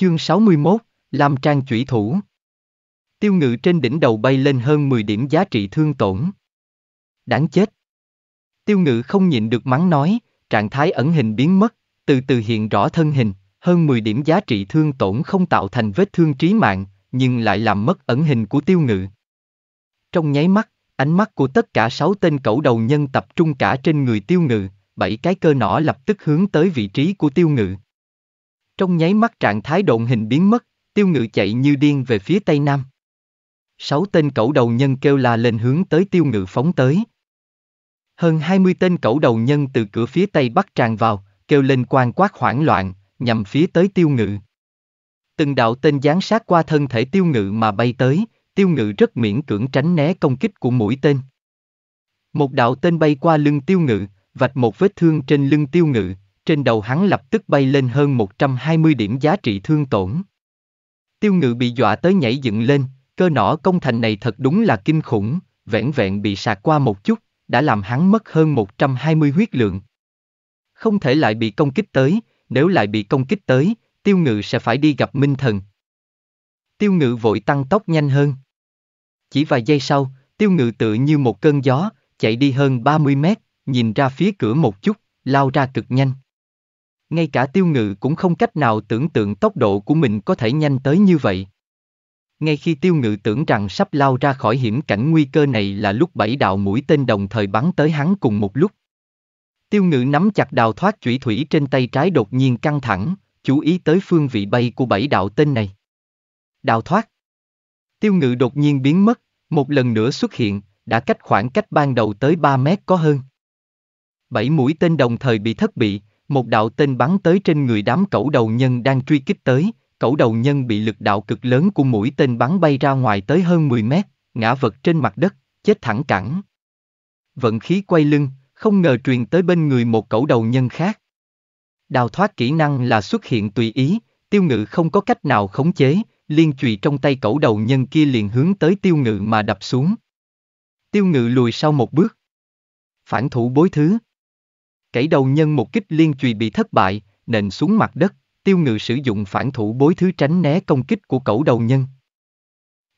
Chương 61, Lam Trang chủy thủ. Tiêu ngự trên đỉnh đầu bay lên hơn 10 điểm giá trị thương tổn. Đáng chết. Tiêu ngự không nhịn được mắng nói, trạng thái ẩn hình biến mất, từ từ hiện rõ thân hình, hơn 10 điểm giá trị thương tổn không tạo thành vết thương trí mạng, nhưng lại làm mất ẩn hình của tiêu ngự. Trong nháy mắt, ánh mắt của tất cả sáu tên cẩu đầu nhân tập trung cả trên người tiêu ngự, bảy cái cơ nỏ lập tức hướng tới vị trí của tiêu ngự. Trong nháy mắt trạng thái độn hình biến mất, tiêu ngự chạy như điên về phía tây nam. Sáu tên cẩu đầu nhân kêu la lên hướng tới tiêu ngự phóng tới. Hơn hai mươi tên cẩu đầu nhân từ cửa phía tây bắc tràn vào, kêu lên quan quát hoảng loạn, nhằm phía tới tiêu ngự. Từng đạo tên gián sát qua thân thể tiêu ngự mà bay tới, tiêu ngự rất miễn cưỡng tránh né công kích của mũi tên. Một đạo tên bay qua lưng tiêu ngự, vạch một vết thương trên lưng tiêu ngự, trên đầu hắn lập tức bay lên hơn 120 điểm giá trị thương tổn. Tiêu ngự bị dọa tới nhảy dựng lên, cơ nỏ công thành này thật đúng là kinh khủng, vẹn vẹn bị sạc qua một chút, đã làm hắn mất hơn 120 huyết lượng. Không thể lại bị công kích tới, nếu lại bị công kích tới, tiêu ngự sẽ phải đi gặp minh thần. Tiêu ngự vội tăng tốc nhanh hơn. Chỉ vài giây sau, tiêu ngự tự như một cơn gió, chạy đi hơn 30 mét, nhìn ra phía cửa một chút, lao ra cực nhanh ngay cả tiêu ngự cũng không cách nào tưởng tượng tốc độ của mình có thể nhanh tới như vậy. Ngay khi tiêu ngự tưởng rằng sắp lao ra khỏi hiểm cảnh nguy cơ này là lúc bảy đạo mũi tên đồng thời bắn tới hắn cùng một lúc. Tiêu ngự nắm chặt đào thoát chủy thủy trên tay trái đột nhiên căng thẳng, chú ý tới phương vị bay của bảy đạo tên này. Đào thoát. Tiêu ngự đột nhiên biến mất, một lần nữa xuất hiện, đã cách khoảng cách ban đầu tới 3 mét có hơn. Bảy mũi tên đồng thời bị thất bị, một đạo tên bắn tới trên người đám cẩu đầu nhân đang truy kích tới, cẩu đầu nhân bị lực đạo cực lớn của mũi tên bắn bay ra ngoài tới hơn 10 mét, ngã vật trên mặt đất, chết thẳng cẳng. Vận khí quay lưng, không ngờ truyền tới bên người một cẩu đầu nhân khác. Đào thoát kỹ năng là xuất hiện tùy ý, tiêu ngự không có cách nào khống chế, liên chùy trong tay cẩu đầu nhân kia liền hướng tới tiêu ngự mà đập xuống. Tiêu ngự lùi sau một bước. Phản thủ bối thứ. Cẩy đầu nhân một kích liên chùy bị thất bại, nền xuống mặt đất, tiêu ngự sử dụng phản thủ bối thứ tránh né công kích của cẩu đầu nhân.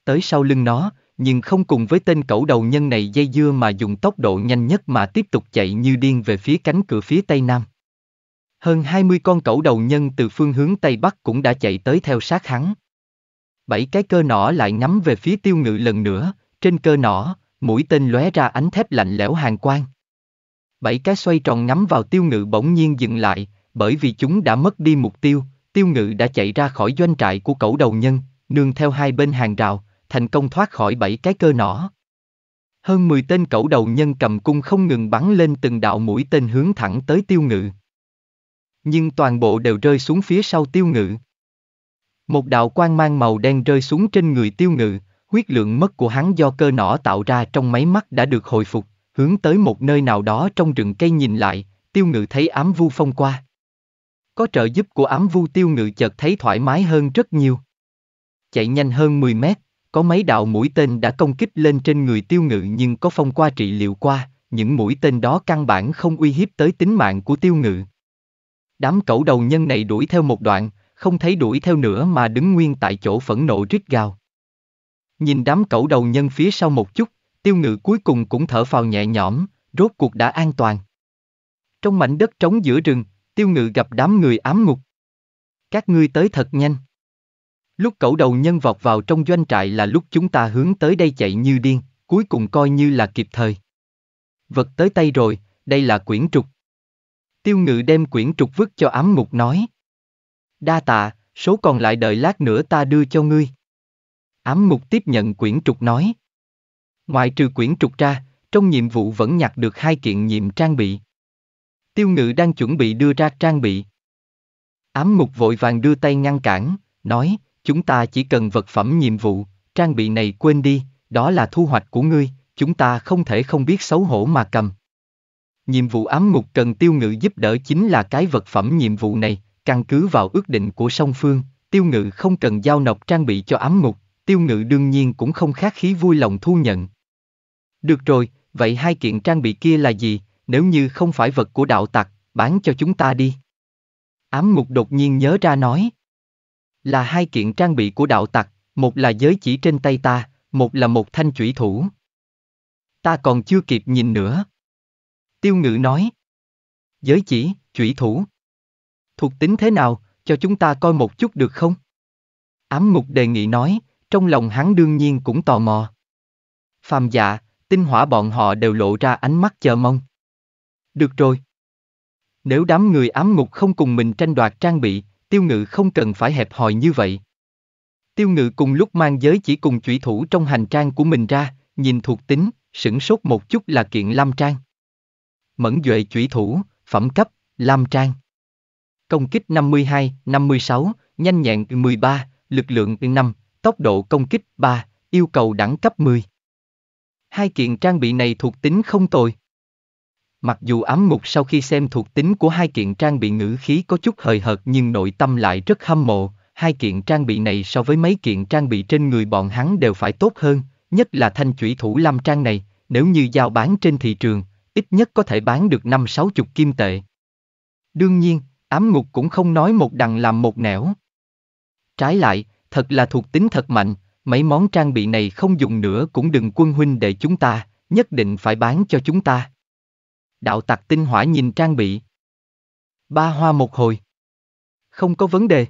Tới sau lưng nó, nhưng không cùng với tên cẩu đầu nhân này dây dưa mà dùng tốc độ nhanh nhất mà tiếp tục chạy như điên về phía cánh cửa phía tây nam. Hơn 20 con cẩu đầu nhân từ phương hướng Tây Bắc cũng đã chạy tới theo sát hắn. Bảy cái cơ nỏ lại ngắm về phía tiêu ngự lần nữa, trên cơ nỏ, mũi tên lóe ra ánh thép lạnh lẽo hàng quang bảy cái xoay tròn ngắm vào tiêu ngự bỗng nhiên dừng lại, bởi vì chúng đã mất đi mục tiêu, tiêu ngự đã chạy ra khỏi doanh trại của cẩu đầu nhân, nương theo hai bên hàng rào, thành công thoát khỏi bảy cái cơ nỏ. Hơn 10 tên cẩu đầu nhân cầm cung không ngừng bắn lên từng đạo mũi tên hướng thẳng tới tiêu ngự. Nhưng toàn bộ đều rơi xuống phía sau tiêu ngự. Một đạo quang mang màu đen rơi xuống trên người tiêu ngự, huyết lượng mất của hắn do cơ nỏ tạo ra trong máy mắt đã được hồi phục hướng tới một nơi nào đó trong rừng cây nhìn lại, tiêu ngự thấy ám vu phong qua. Có trợ giúp của ám vu tiêu ngự chợt thấy thoải mái hơn rất nhiều. Chạy nhanh hơn 10 mét, có mấy đạo mũi tên đã công kích lên trên người tiêu ngự nhưng có phong qua trị liệu qua, những mũi tên đó căn bản không uy hiếp tới tính mạng của tiêu ngự. Đám cẩu đầu nhân này đuổi theo một đoạn, không thấy đuổi theo nữa mà đứng nguyên tại chỗ phẫn nộ rít gào. Nhìn đám cẩu đầu nhân phía sau một chút, Tiêu ngự cuối cùng cũng thở phào nhẹ nhõm, rốt cuộc đã an toàn. Trong mảnh đất trống giữa rừng, tiêu ngự gặp đám người ám ngục. Các ngươi tới thật nhanh. Lúc cẩu đầu nhân vọt vào trong doanh trại là lúc chúng ta hướng tới đây chạy như điên, cuối cùng coi như là kịp thời. Vật tới tay rồi, đây là quyển trục. Tiêu ngự đem quyển trục vứt cho ám ngục nói. Đa tạ, số còn lại đợi lát nữa ta đưa cho ngươi. Ám ngục tiếp nhận quyển trục nói. Ngoại trừ quyển trục ra, trong nhiệm vụ vẫn nhặt được hai kiện nhiệm trang bị. Tiêu ngự đang chuẩn bị đưa ra trang bị. Ám mục vội vàng đưa tay ngăn cản, nói, chúng ta chỉ cần vật phẩm nhiệm vụ, trang bị này quên đi, đó là thu hoạch của ngươi, chúng ta không thể không biết xấu hổ mà cầm. Nhiệm vụ ám mục cần tiêu ngự giúp đỡ chính là cái vật phẩm nhiệm vụ này, căn cứ vào ước định của song phương, tiêu ngự không cần giao nộp trang bị cho ám mục, tiêu ngự đương nhiên cũng không khác khí vui lòng thu nhận. Được rồi, vậy hai kiện trang bị kia là gì, nếu như không phải vật của đạo tặc, bán cho chúng ta đi. Ám mục đột nhiên nhớ ra nói. Là hai kiện trang bị của đạo tặc, một là giới chỉ trên tay ta, một là một thanh chủy thủ. Ta còn chưa kịp nhìn nữa. Tiêu ngự nói. Giới chỉ, chủy thủ. Thuộc tính thế nào, cho chúng ta coi một chút được không? Ám mục đề nghị nói, trong lòng hắn đương nhiên cũng tò mò. Phàm dạ, tinh hỏa bọn họ đều lộ ra ánh mắt chờ mong. Được rồi. Nếu đám người ám ngục không cùng mình tranh đoạt trang bị, tiêu ngự không cần phải hẹp hòi như vậy. Tiêu ngự cùng lúc mang giới chỉ cùng chủy thủ trong hành trang của mình ra, nhìn thuộc tính, sửng sốt một chút là kiện lam trang. Mẫn duệ chủy thủ, phẩm cấp, lam trang. Công kích 52, 56, nhanh nhẹn 13, lực lượng 5, Tốc độ công kích 3, yêu cầu đẳng cấp 10. Hai kiện trang bị này thuộc tính không tồi. Mặc dù ám ngục sau khi xem thuộc tính của hai kiện trang bị ngữ khí có chút hời hợt nhưng nội tâm lại rất hâm mộ, hai kiện trang bị này so với mấy kiện trang bị trên người bọn hắn đều phải tốt hơn, nhất là thanh chủy thủ lam trang này, nếu như giao bán trên thị trường, ít nhất có thể bán được năm sáu chục kim tệ. Đương nhiên, ám ngục cũng không nói một đằng làm một nẻo. Trái lại, thật là thuộc tính thật mạnh, mấy món trang bị này không dùng nữa cũng đừng quân huynh để chúng ta, nhất định phải bán cho chúng ta. Đạo tặc tinh hỏa nhìn trang bị. Ba hoa một hồi. Không có vấn đề.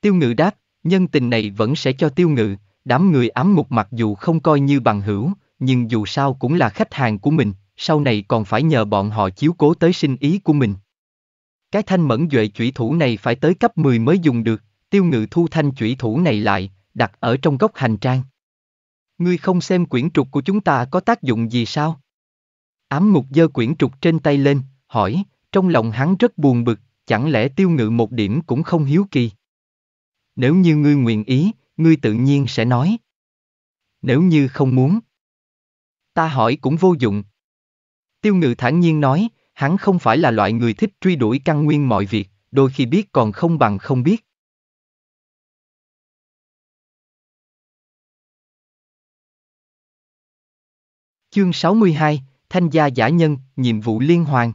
Tiêu ngự đáp, nhân tình này vẫn sẽ cho tiêu ngự, đám người ám mục mặc dù không coi như bằng hữu, nhưng dù sao cũng là khách hàng của mình, sau này còn phải nhờ bọn họ chiếu cố tới sinh ý của mình. Cái thanh mẫn duệ chủy thủ này phải tới cấp 10 mới dùng được, tiêu ngự thu thanh chủy thủ này lại, đặt ở trong góc hành trang. Ngươi không xem quyển trục của chúng ta có tác dụng gì sao? Ám mục giơ quyển trục trên tay lên, hỏi, trong lòng hắn rất buồn bực, chẳng lẽ tiêu ngự một điểm cũng không hiếu kỳ. Nếu như ngươi nguyện ý, ngươi tự nhiên sẽ nói. Nếu như không muốn, ta hỏi cũng vô dụng. Tiêu ngự thản nhiên nói, hắn không phải là loại người thích truy đuổi căn nguyên mọi việc, đôi khi biết còn không bằng không biết. Chương 62, Thanh gia giả nhân, nhiệm vụ liên hoàn.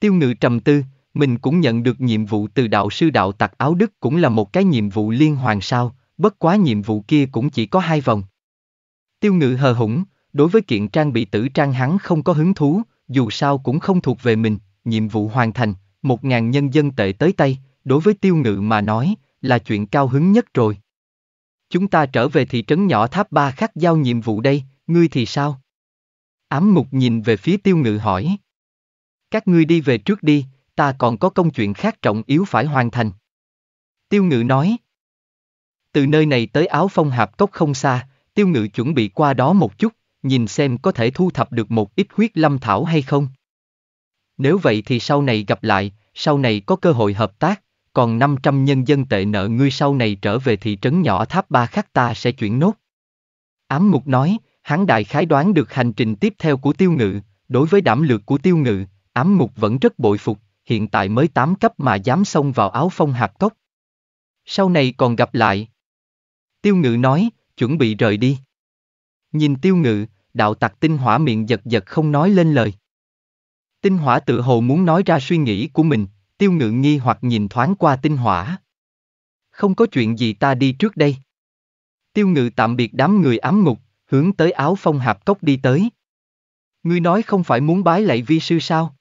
Tiêu ngự trầm tư, mình cũng nhận được nhiệm vụ từ đạo sư đạo tặc áo đức cũng là một cái nhiệm vụ liên hoàn sao, bất quá nhiệm vụ kia cũng chỉ có hai vòng. Tiêu ngự hờ hững, đối với kiện trang bị tử trang hắn không có hứng thú, dù sao cũng không thuộc về mình, nhiệm vụ hoàn thành, một ngàn nhân dân tệ tới tay, đối với tiêu ngự mà nói, là chuyện cao hứng nhất rồi. Chúng ta trở về thị trấn nhỏ tháp ba khác giao nhiệm vụ đây, ngươi thì sao? Ám mục nhìn về phía tiêu ngự hỏi. Các ngươi đi về trước đi, ta còn có công chuyện khác trọng yếu phải hoàn thành. Tiêu ngự nói. Từ nơi này tới áo phong hạp cốc không xa, tiêu ngự chuẩn bị qua đó một chút, nhìn xem có thể thu thập được một ít huyết lâm thảo hay không. Nếu vậy thì sau này gặp lại, sau này có cơ hội hợp tác, còn 500 nhân dân tệ nợ ngươi sau này trở về thị trấn nhỏ tháp ba khắc ta sẽ chuyển nốt. Ám mục nói, hắn đại khái đoán được hành trình tiếp theo của tiêu ngự, đối với đảm lược của tiêu ngự, ám ngục vẫn rất bội phục, hiện tại mới 8 cấp mà dám xông vào áo phong hạt cốc. Sau này còn gặp lại. Tiêu ngự nói, chuẩn bị rời đi. Nhìn tiêu ngự, đạo tặc tinh hỏa miệng giật giật không nói lên lời. Tinh hỏa tự hồ muốn nói ra suy nghĩ của mình, tiêu ngự nghi hoặc nhìn thoáng qua tinh hỏa. Không có chuyện gì ta đi trước đây. Tiêu ngự tạm biệt đám người ám ngục, hướng tới áo phong hạp cốc đi tới. Ngươi nói không phải muốn bái lạy vi sư sao?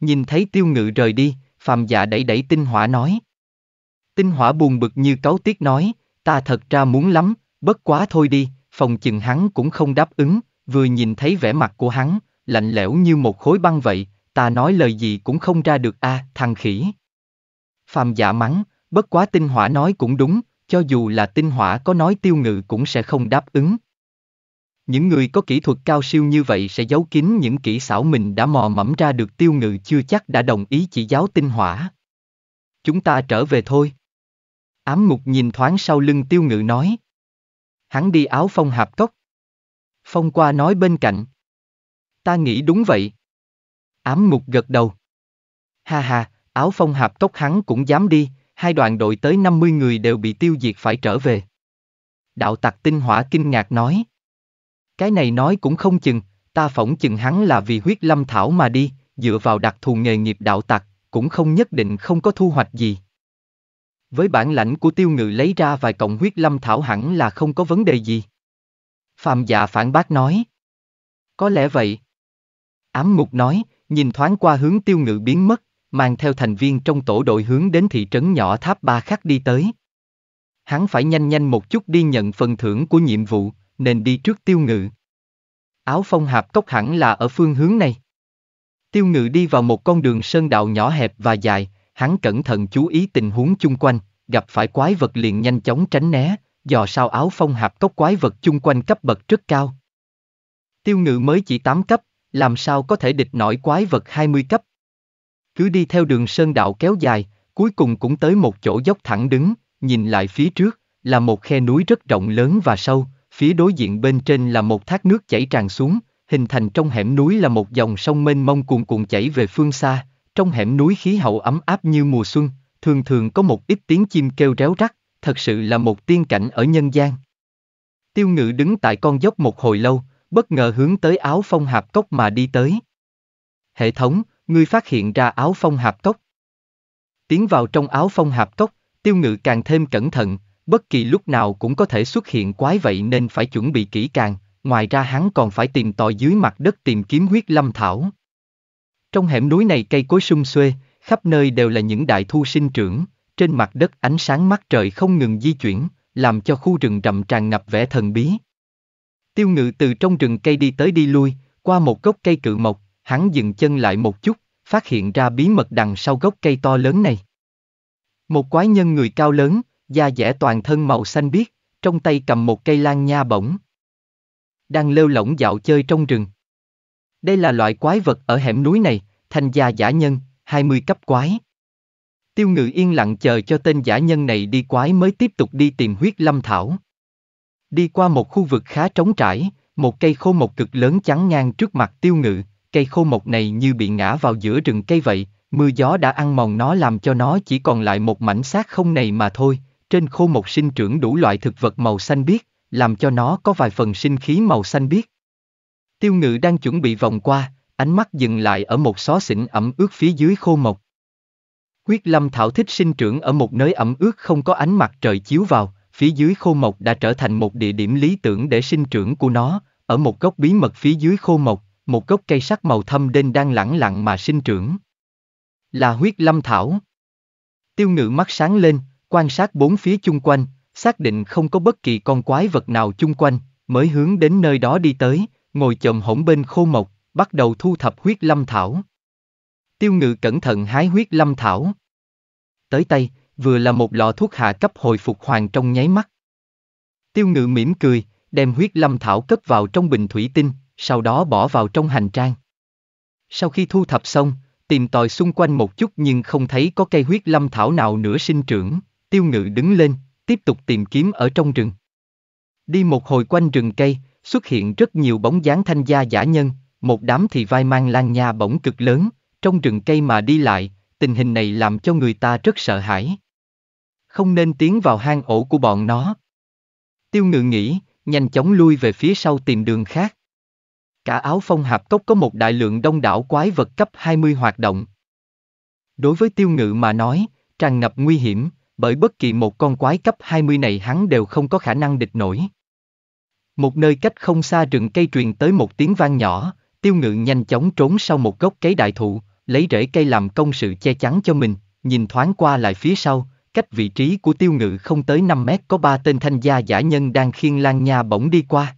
Nhìn thấy tiêu ngự rời đi, phàm dạ đẩy đẩy tinh hỏa nói. Tinh hỏa buồn bực như cáo tiết nói, ta thật ra muốn lắm, bất quá thôi đi, phòng chừng hắn cũng không đáp ứng, vừa nhìn thấy vẻ mặt của hắn, lạnh lẽo như một khối băng vậy, ta nói lời gì cũng không ra được a à, thằng khỉ. Phàm dạ mắng, bất quá tinh hỏa nói cũng đúng, cho dù là tinh hỏa có nói tiêu ngự cũng sẽ không đáp ứng, những người có kỹ thuật cao siêu như vậy sẽ giấu kín những kỹ xảo mình đã mò mẫm ra được tiêu ngự chưa chắc đã đồng ý chỉ giáo tinh hỏa. Chúng ta trở về thôi. Ám mục nhìn thoáng sau lưng tiêu ngự nói. Hắn đi áo phong hạp cốc. Phong qua nói bên cạnh. Ta nghĩ đúng vậy. Ám mục gật đầu. Ha ha, áo phong hạp cốc hắn cũng dám đi, hai đoàn đội tới 50 người đều bị tiêu diệt phải trở về. Đạo tặc tinh hỏa kinh ngạc nói. Cái này nói cũng không chừng, ta phỏng chừng hắn là vì huyết lâm thảo mà đi, dựa vào đặc thù nghề nghiệp đạo tặc, cũng không nhất định không có thu hoạch gì. Với bản lãnh của tiêu ngự lấy ra vài cọng huyết lâm thảo hẳn là không có vấn đề gì. Phạm dạ phản bác nói. Có lẽ vậy. Ám mục nói, nhìn thoáng qua hướng tiêu ngự biến mất, mang theo thành viên trong tổ đội hướng đến thị trấn nhỏ tháp ba khắc đi tới. Hắn phải nhanh nhanh một chút đi nhận phần thưởng của nhiệm vụ, nên đi trước tiêu ngự. Áo phong hạp cốc hẳn là ở phương hướng này. Tiêu ngự đi vào một con đường sơn đạo nhỏ hẹp và dài, hắn cẩn thận chú ý tình huống chung quanh, gặp phải quái vật liền nhanh chóng tránh né, dò sao áo phong hạp cốc quái vật chung quanh cấp bậc rất cao. Tiêu ngự mới chỉ 8 cấp, làm sao có thể địch nổi quái vật 20 cấp. Cứ đi theo đường sơn đạo kéo dài, cuối cùng cũng tới một chỗ dốc thẳng đứng, nhìn lại phía trước, là một khe núi rất rộng lớn và sâu, phía đối diện bên trên là một thác nước chảy tràn xuống, hình thành trong hẻm núi là một dòng sông mênh mông cuồn cuộn chảy về phương xa, trong hẻm núi khí hậu ấm áp như mùa xuân, thường thường có một ít tiếng chim kêu réo rắt, thật sự là một tiên cảnh ở nhân gian. Tiêu ngự đứng tại con dốc một hồi lâu, bất ngờ hướng tới áo phong hạp cốc mà đi tới. Hệ thống, ngươi phát hiện ra áo phong hạp cốc. Tiến vào trong áo phong hạp cốc, tiêu ngự càng thêm cẩn thận, Bất kỳ lúc nào cũng có thể xuất hiện quái vậy nên phải chuẩn bị kỹ càng, ngoài ra hắn còn phải tìm tòi dưới mặt đất tìm kiếm huyết lâm thảo. Trong hẻm núi này cây cối sum xuê, khắp nơi đều là những đại thu sinh trưởng, trên mặt đất ánh sáng mắt trời không ngừng di chuyển, làm cho khu rừng rậm tràn ngập vẻ thần bí. Tiêu ngự từ trong rừng cây đi tới đi lui, qua một gốc cây cự mộc, hắn dừng chân lại một chút, phát hiện ra bí mật đằng sau gốc cây to lớn này. Một quái nhân người cao lớn, da dẻ toàn thân màu xanh biếc, trong tay cầm một cây lan nha bổng. Đang lêu lỏng dạo chơi trong rừng. Đây là loại quái vật ở hẻm núi này, thành gia giả nhân, 20 cấp quái. Tiêu ngự yên lặng chờ cho tên giả nhân này đi quái mới tiếp tục đi tìm huyết lâm thảo. Đi qua một khu vực khá trống trải, một cây khô mộc cực lớn chắn ngang trước mặt tiêu ngự, cây khô mộc này như bị ngã vào giữa rừng cây vậy, mưa gió đã ăn mòn nó làm cho nó chỉ còn lại một mảnh xác không này mà thôi, trên khô mộc sinh trưởng đủ loại thực vật màu xanh biếc, làm cho nó có vài phần sinh khí màu xanh biếc. Tiêu ngự đang chuẩn bị vòng qua, ánh mắt dừng lại ở một xó xỉnh ẩm ướt phía dưới khô mộc. Quyết lâm thảo thích sinh trưởng ở một nơi ẩm ướt không có ánh mặt trời chiếu vào, phía dưới khô mộc đã trở thành một địa điểm lý tưởng để sinh trưởng của nó, ở một gốc bí mật phía dưới khô mộc, một gốc cây sắc màu thâm đen đang lẳng lặng mà sinh trưởng. Là huyết lâm thảo. Tiêu ngự mắt sáng lên, quan sát bốn phía chung quanh, xác định không có bất kỳ con quái vật nào chung quanh, mới hướng đến nơi đó đi tới, ngồi chồm hổng bên khô mộc, bắt đầu thu thập huyết lâm thảo. Tiêu ngự cẩn thận hái huyết lâm thảo. Tới tay, vừa là một lọ thuốc hạ cấp hồi phục hoàng trong nháy mắt. Tiêu ngự mỉm cười, đem huyết lâm thảo cất vào trong bình thủy tinh, sau đó bỏ vào trong hành trang. Sau khi thu thập xong, tìm tòi xung quanh một chút nhưng không thấy có cây huyết lâm thảo nào nữa sinh trưởng. Tiêu ngự đứng lên, tiếp tục tìm kiếm ở trong rừng. Đi một hồi quanh rừng cây, xuất hiện rất nhiều bóng dáng thanh gia giả nhân, một đám thì vai mang lan nha bỗng cực lớn, trong rừng cây mà đi lại, tình hình này làm cho người ta rất sợ hãi. Không nên tiến vào hang ổ của bọn nó. Tiêu ngự nghĩ, nhanh chóng lui về phía sau tìm đường khác. Cả áo phong hạp cốc có một đại lượng đông đảo quái vật cấp 20 hoạt động. Đối với tiêu ngự mà nói, tràn ngập nguy hiểm, bởi bất kỳ một con quái cấp 20 này hắn đều không có khả năng địch nổi. Một nơi cách không xa rừng cây truyền tới một tiếng vang nhỏ, tiêu ngự nhanh chóng trốn sau một gốc cây đại thụ, lấy rễ cây làm công sự che chắn cho mình, nhìn thoáng qua lại phía sau, cách vị trí của tiêu ngự không tới 5 mét có ba tên thanh gia giả nhân đang khiêng lan nha bỗng đi qua.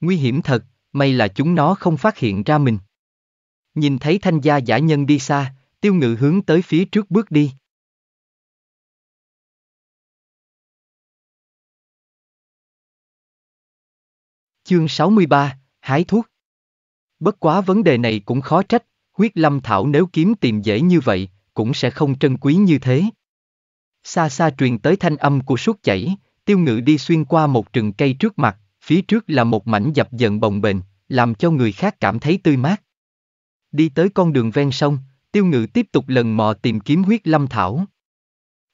Nguy hiểm thật, may là chúng nó không phát hiện ra mình. Nhìn thấy thanh gia giả nhân đi xa, tiêu ngự hướng tới phía trước bước đi. Chương 63, Hái thuốc Bất quá vấn đề này cũng khó trách, huyết lâm thảo nếu kiếm tìm dễ như vậy, cũng sẽ không trân quý như thế. Xa xa truyền tới thanh âm của suốt chảy, tiêu ngự đi xuyên qua một rừng cây trước mặt, phía trước là một mảnh dập dần bồng bềnh, làm cho người khác cảm thấy tươi mát. Đi tới con đường ven sông, tiêu ngự tiếp tục lần mò tìm kiếm huyết lâm thảo.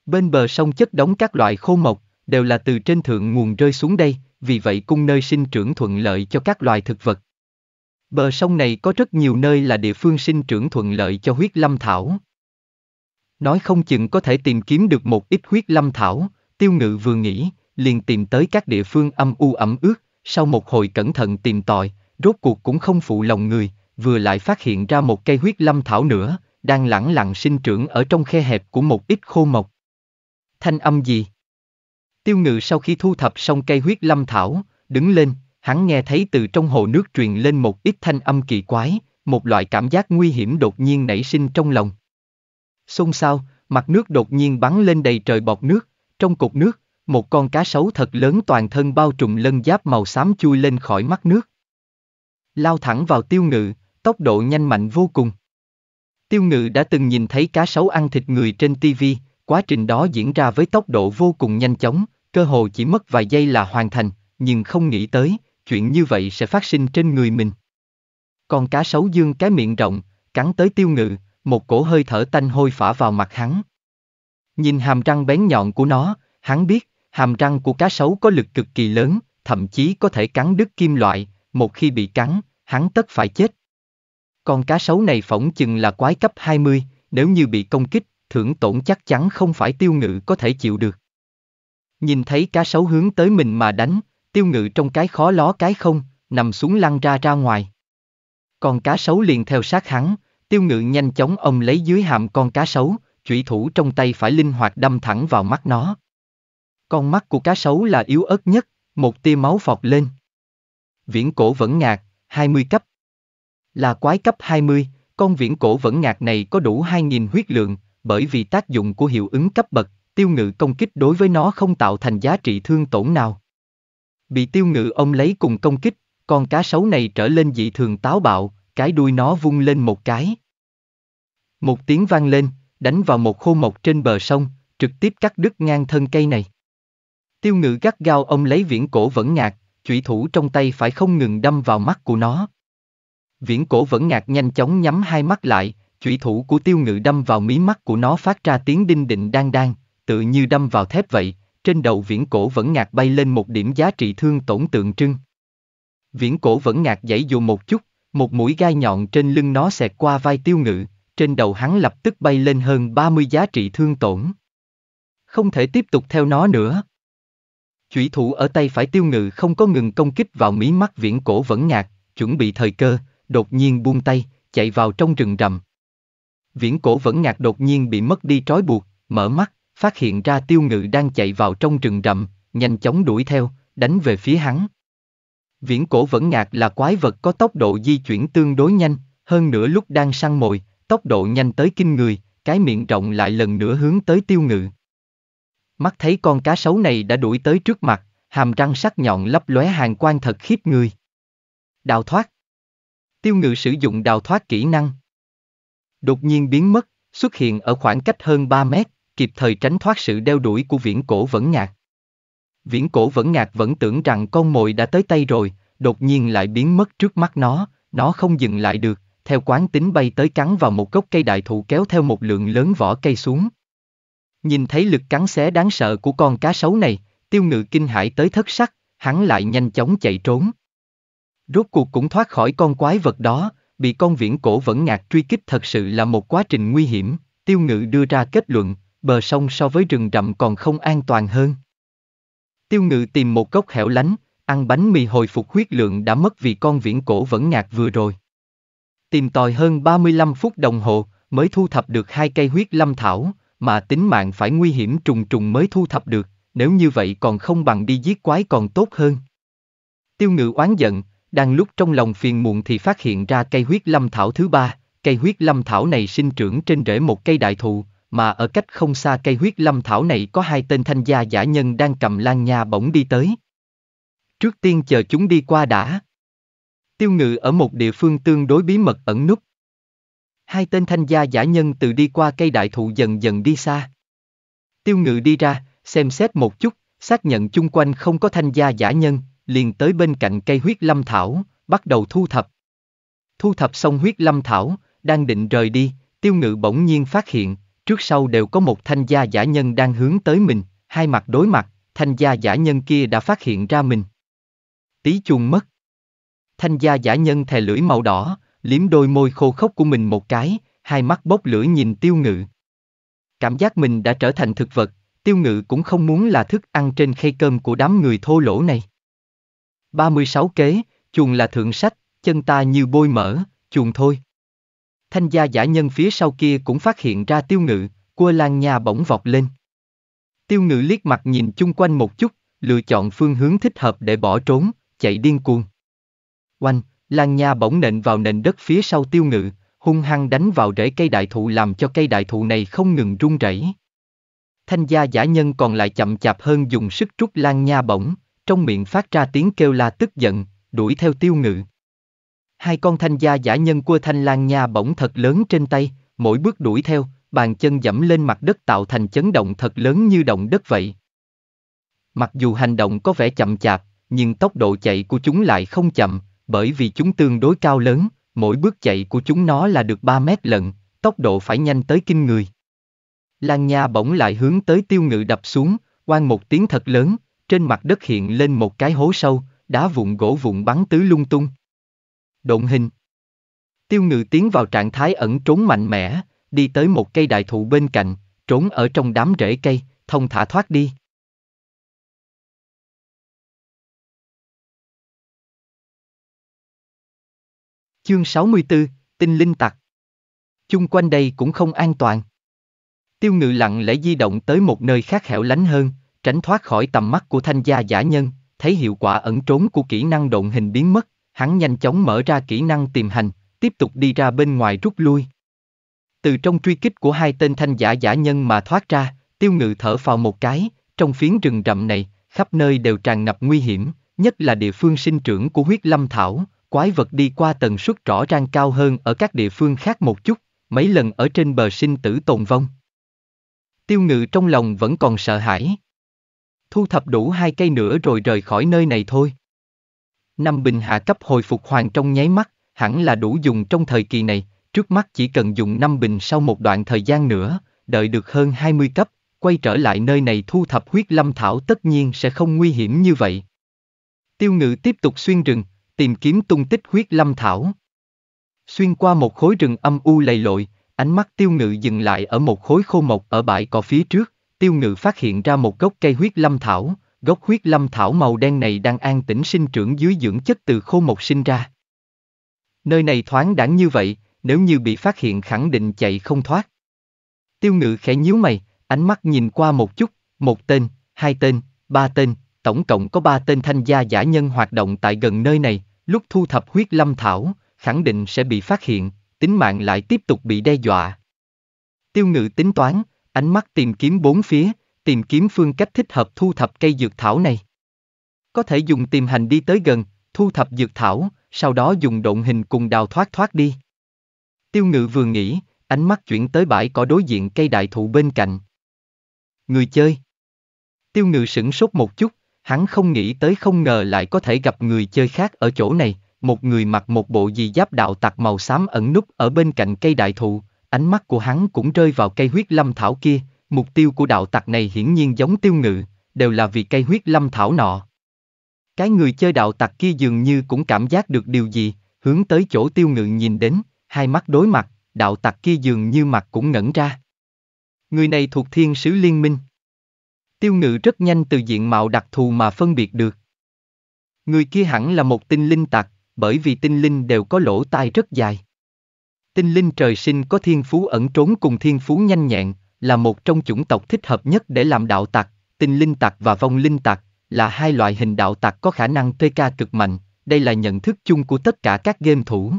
Bên bờ sông chất đóng các loại khô mộc, đều là từ trên thượng nguồn rơi xuống đây, vì vậy cung nơi sinh trưởng thuận lợi cho các loài thực vật. Bờ sông này có rất nhiều nơi là địa phương sinh trưởng thuận lợi cho huyết lâm thảo. Nói không chừng có thể tìm kiếm được một ít huyết lâm thảo, tiêu ngự vừa nghĩ, liền tìm tới các địa phương âm u ẩm ướt, sau một hồi cẩn thận tìm tòi, rốt cuộc cũng không phụ lòng người, vừa lại phát hiện ra một cây huyết lâm thảo nữa, đang lẳng lặng sinh trưởng ở trong khe hẹp của một ít khô mộc. Thanh âm gì? Tiêu ngự sau khi thu thập xong cây huyết lâm thảo, đứng lên, hắn nghe thấy từ trong hồ nước truyền lên một ít thanh âm kỳ quái, một loại cảm giác nguy hiểm đột nhiên nảy sinh trong lòng. Xôn xao, mặt nước đột nhiên bắn lên đầy trời bọt nước, trong cục nước, một con cá sấu thật lớn toàn thân bao trùm lân giáp màu xám chui lên khỏi mắt nước. Lao thẳng vào tiêu ngự, tốc độ nhanh mạnh vô cùng. Tiêu ngự đã từng nhìn thấy cá sấu ăn thịt người trên TV, quá trình đó diễn ra với tốc độ vô cùng nhanh chóng, cơ hồ chỉ mất vài giây là hoàn thành, nhưng không nghĩ tới, chuyện như vậy sẽ phát sinh trên người mình. Con cá sấu dương cái miệng rộng, cắn tới tiêu ngự, một cổ hơi thở tanh hôi phả vào mặt hắn. Nhìn hàm răng bén nhọn của nó, hắn biết, hàm răng của cá sấu có lực cực kỳ lớn, thậm chí có thể cắn đứt kim loại, một khi bị cắn, hắn tất phải chết. Con cá sấu này phỏng chừng là quái cấp 20, nếu như bị công kích, thưởng tổn chắc chắn không phải tiêu ngự có thể chịu được. Nhìn thấy cá sấu hướng tới mình mà đánh, tiêu ngự trong cái khó ló cái không, nằm xuống lăn ra ra ngoài. còn cá sấu liền theo sát hắn, tiêu ngự nhanh chóng ông lấy dưới hàm con cá sấu, chủy thủ trong tay phải linh hoạt đâm thẳng vào mắt nó. Con mắt của cá sấu là yếu ớt nhất, một tia máu phọt lên. Viễn cổ vẫn ngạc, 20 cấp. Là quái cấp 20, con viễn cổ vẫn ngạc này có đủ 2.000 huyết lượng, bởi vì tác dụng của hiệu ứng cấp bậc, tiêu ngự công kích đối với nó không tạo thành giá trị thương tổn nào. Bị tiêu ngự ông lấy cùng công kích, con cá sấu này trở lên dị thường táo bạo, cái đuôi nó vung lên một cái. Một tiếng vang lên, đánh vào một khô mộc trên bờ sông, trực tiếp cắt đứt ngang thân cây này. Tiêu ngự gắt gao ông lấy viễn cổ vẫn ngạc, chủy thủ trong tay phải không ngừng đâm vào mắt của nó. Viễn cổ vẫn ngạc nhanh chóng nhắm hai mắt lại, chủy thủ của tiêu ngự đâm vào mí mắt của nó phát ra tiếng đinh định đang đang, tự như đâm vào thép vậy, trên đầu viễn cổ vẫn ngạc bay lên một điểm giá trị thương tổn tượng trưng. Viễn cổ vẫn ngạc dãy dù một chút, một mũi gai nhọn trên lưng nó xẹt qua vai tiêu ngự, trên đầu hắn lập tức bay lên hơn 30 giá trị thương tổn. Không thể tiếp tục theo nó nữa. Chủy thủ ở tay phải tiêu ngự không có ngừng công kích vào mí mắt viễn cổ vẫn ngạc, chuẩn bị thời cơ, đột nhiên buông tay, chạy vào trong rừng rậm. Viễn cổ vẫn ngạc đột nhiên bị mất đi trói buộc, mở mắt, phát hiện ra tiêu ngự đang chạy vào trong rừng rậm, nhanh chóng đuổi theo, đánh về phía hắn. Viễn cổ vẫn ngạc là quái vật có tốc độ di chuyển tương đối nhanh, hơn nữa lúc đang săn mồi, tốc độ nhanh tới kinh người, cái miệng rộng lại lần nữa hướng tới tiêu ngự. Mắt thấy con cá sấu này đã đuổi tới trước mặt, hàm răng sắc nhọn lấp lóe hàng quan thật khiếp người. Đào thoát. Tiêu ngự sử dụng đào thoát kỹ năng. Đột nhiên biến mất, xuất hiện ở khoảng cách hơn 3 mét, kịp thời tránh thoát sự đeo đuổi của viễn cổ vẫn ngạc. Viễn cổ vẫn ngạc vẫn tưởng rằng con mồi đã tới tay rồi, đột nhiên lại biến mất trước mắt nó, nó không dừng lại được, theo quán tính bay tới cắn vào một gốc cây đại thụ kéo theo một lượng lớn vỏ cây xuống. Nhìn thấy lực cắn xé đáng sợ của con cá sấu này, tiêu ngự kinh hãi tới thất sắc, hắn lại nhanh chóng chạy trốn. Rốt cuộc cũng thoát khỏi con quái vật đó, bị con viễn cổ vẫn ngạc truy kích thật sự là một quá trình nguy hiểm, tiêu ngự đưa ra kết luận, bờ sông so với rừng rậm còn không an toàn hơn. Tiêu ngự tìm một góc hẻo lánh, ăn bánh mì hồi phục huyết lượng đã mất vì con viễn cổ vẫn ngạc vừa rồi. Tìm tòi hơn 35 phút đồng hồ mới thu thập được hai cây huyết lâm thảo, mà tính mạng phải nguy hiểm trùng trùng mới thu thập được, nếu như vậy còn không bằng đi giết quái còn tốt hơn. Tiêu ngự oán giận, đang lúc trong lòng phiền muộn thì phát hiện ra cây huyết lâm thảo thứ ba, cây huyết lâm thảo này sinh trưởng trên rễ một cây đại thụ, mà ở cách không xa cây huyết lâm thảo này có hai tên thanh gia giả nhân đang cầm lan nha bỗng đi tới. Trước tiên chờ chúng đi qua đã. Tiêu ngự ở một địa phương tương đối bí mật ẩn núp. Hai tên thanh gia giả nhân từ đi qua cây đại thụ dần dần đi xa. Tiêu ngự đi ra, xem xét một chút, xác nhận chung quanh không có thanh gia giả nhân, liền tới bên cạnh cây huyết lâm thảo, bắt đầu thu thập. Thu thập xong huyết lâm thảo, đang định rời đi, tiêu ngự bỗng nhiên phát hiện, trước sau đều có một thanh gia giả nhân đang hướng tới mình, hai mặt đối mặt, thanh gia giả nhân kia đã phát hiện ra mình. Tí chuông mất. Thanh gia giả nhân thè lưỡi màu đỏ, liếm đôi môi khô khốc của mình một cái, hai mắt bốc lưỡi nhìn tiêu ngự. Cảm giác mình đã trở thành thực vật, tiêu ngự cũng không muốn là thức ăn trên khay cơm của đám người thô lỗ này. 36 kế, chuồng là thượng sách, chân ta như bôi mỡ, chuồng thôi thanh gia giả nhân phía sau kia cũng phát hiện ra tiêu ngự, cua lan nha bỗng vọt lên. Tiêu ngự liếc mặt nhìn chung quanh một chút, lựa chọn phương hướng thích hợp để bỏ trốn, chạy điên cuồng. Oanh, lan nha bỗng nện vào nền đất phía sau tiêu ngự, hung hăng đánh vào rễ cây đại thụ làm cho cây đại thụ này không ngừng rung rẩy. Thanh gia giả nhân còn lại chậm chạp hơn dùng sức trút lan nha bỗng, trong miệng phát ra tiếng kêu la tức giận, đuổi theo tiêu ngự. Hai con thanh gia giả nhân cua thanh lan nha bỗng thật lớn trên tay, mỗi bước đuổi theo, bàn chân dẫm lên mặt đất tạo thành chấn động thật lớn như động đất vậy. Mặc dù hành động có vẻ chậm chạp, nhưng tốc độ chạy của chúng lại không chậm, bởi vì chúng tương đối cao lớn, mỗi bước chạy của chúng nó là được 3 mét lận, tốc độ phải nhanh tới kinh người. Lan Nha bỗng lại hướng tới tiêu ngự đập xuống, quang một tiếng thật lớn, trên mặt đất hiện lên một cái hố sâu, đá vụn gỗ vụn bắn tứ lung tung động hình. Tiêu ngự tiến vào trạng thái ẩn trốn mạnh mẽ, đi tới một cây đại thụ bên cạnh, trốn ở trong đám rễ cây, thông thả thoát đi. Chương 64, tinh linh tặc. Chung quanh đây cũng không an toàn. Tiêu ngự lặng lẽ di động tới một nơi khác hẻo lánh hơn, tránh thoát khỏi tầm mắt của thanh gia giả nhân, thấy hiệu quả ẩn trốn của kỹ năng động hình biến mất, hắn nhanh chóng mở ra kỹ năng tìm hành, tiếp tục đi ra bên ngoài rút lui. Từ trong truy kích của hai tên thanh giả giả nhân mà thoát ra, tiêu ngự thở phào một cái, trong phiến rừng rậm này, khắp nơi đều tràn ngập nguy hiểm, nhất là địa phương sinh trưởng của huyết lâm thảo, quái vật đi qua tần suất rõ ràng cao hơn ở các địa phương khác một chút, mấy lần ở trên bờ sinh tử tồn vong. Tiêu ngự trong lòng vẫn còn sợ hãi. Thu thập đủ hai cây nữa rồi rời khỏi nơi này thôi. Năm bình hạ cấp hồi phục hoàn trong nháy mắt, hẳn là đủ dùng trong thời kỳ này, trước mắt chỉ cần dùng năm bình sau một đoạn thời gian nữa, đợi được hơn 20 cấp, quay trở lại nơi này thu thập huyết lâm thảo tất nhiên sẽ không nguy hiểm như vậy. Tiêu ngự tiếp tục xuyên rừng, tìm kiếm tung tích huyết lâm thảo. Xuyên qua một khối rừng âm u lầy lội, ánh mắt tiêu ngự dừng lại ở một khối khô mộc ở bãi cỏ phía trước, tiêu ngự phát hiện ra một gốc cây huyết lâm thảo, Gốc huyết lâm thảo màu đen này đang an tĩnh sinh trưởng dưới dưỡng chất từ khô mộc sinh ra. Nơi này thoáng đẳng như vậy, nếu như bị phát hiện khẳng định chạy không thoát. Tiêu ngự khẽ nhíu mày, ánh mắt nhìn qua một chút, một tên, hai tên, ba tên, tổng cộng có ba tên thanh gia giả nhân hoạt động tại gần nơi này, lúc thu thập huyết lâm thảo, khẳng định sẽ bị phát hiện, tính mạng lại tiếp tục bị đe dọa. Tiêu ngự tính toán, ánh mắt tìm kiếm bốn phía, tìm kiếm phương cách thích hợp thu thập cây dược thảo này. Có thể dùng tìm hành đi tới gần, thu thập dược thảo, sau đó dùng độn hình cùng đào thoát thoát đi. Tiêu ngự vừa nghĩ, ánh mắt chuyển tới bãi cỏ đối diện cây đại thụ bên cạnh. Người chơi. Tiêu ngự sửng sốt một chút, hắn không nghĩ tới không ngờ lại có thể gặp người chơi khác ở chỗ này, một người mặc một bộ gì giáp đạo tặc màu xám ẩn núp ở bên cạnh cây đại thụ, ánh mắt của hắn cũng rơi vào cây huyết lâm thảo kia, mục tiêu của đạo tặc này hiển nhiên giống tiêu ngự, đều là vì cây huyết lâm thảo nọ. Cái người chơi đạo tặc kia dường như cũng cảm giác được điều gì, hướng tới chỗ tiêu ngự nhìn đến, hai mắt đối mặt, đạo tặc kia dường như mặt cũng ngẩn ra. Người này thuộc thiên sứ liên minh. Tiêu ngự rất nhanh từ diện mạo đặc thù mà phân biệt được. Người kia hẳn là một tinh linh tặc, bởi vì tinh linh đều có lỗ tai rất dài. Tinh linh trời sinh có thiên phú ẩn trốn cùng thiên phú nhanh nhẹn, là một trong chủng tộc thích hợp nhất để làm đạo tặc, tinh linh tặc và vong linh tặc, là hai loại hình đạo tặc có khả năng TK cực mạnh, đây là nhận thức chung của tất cả các game thủ.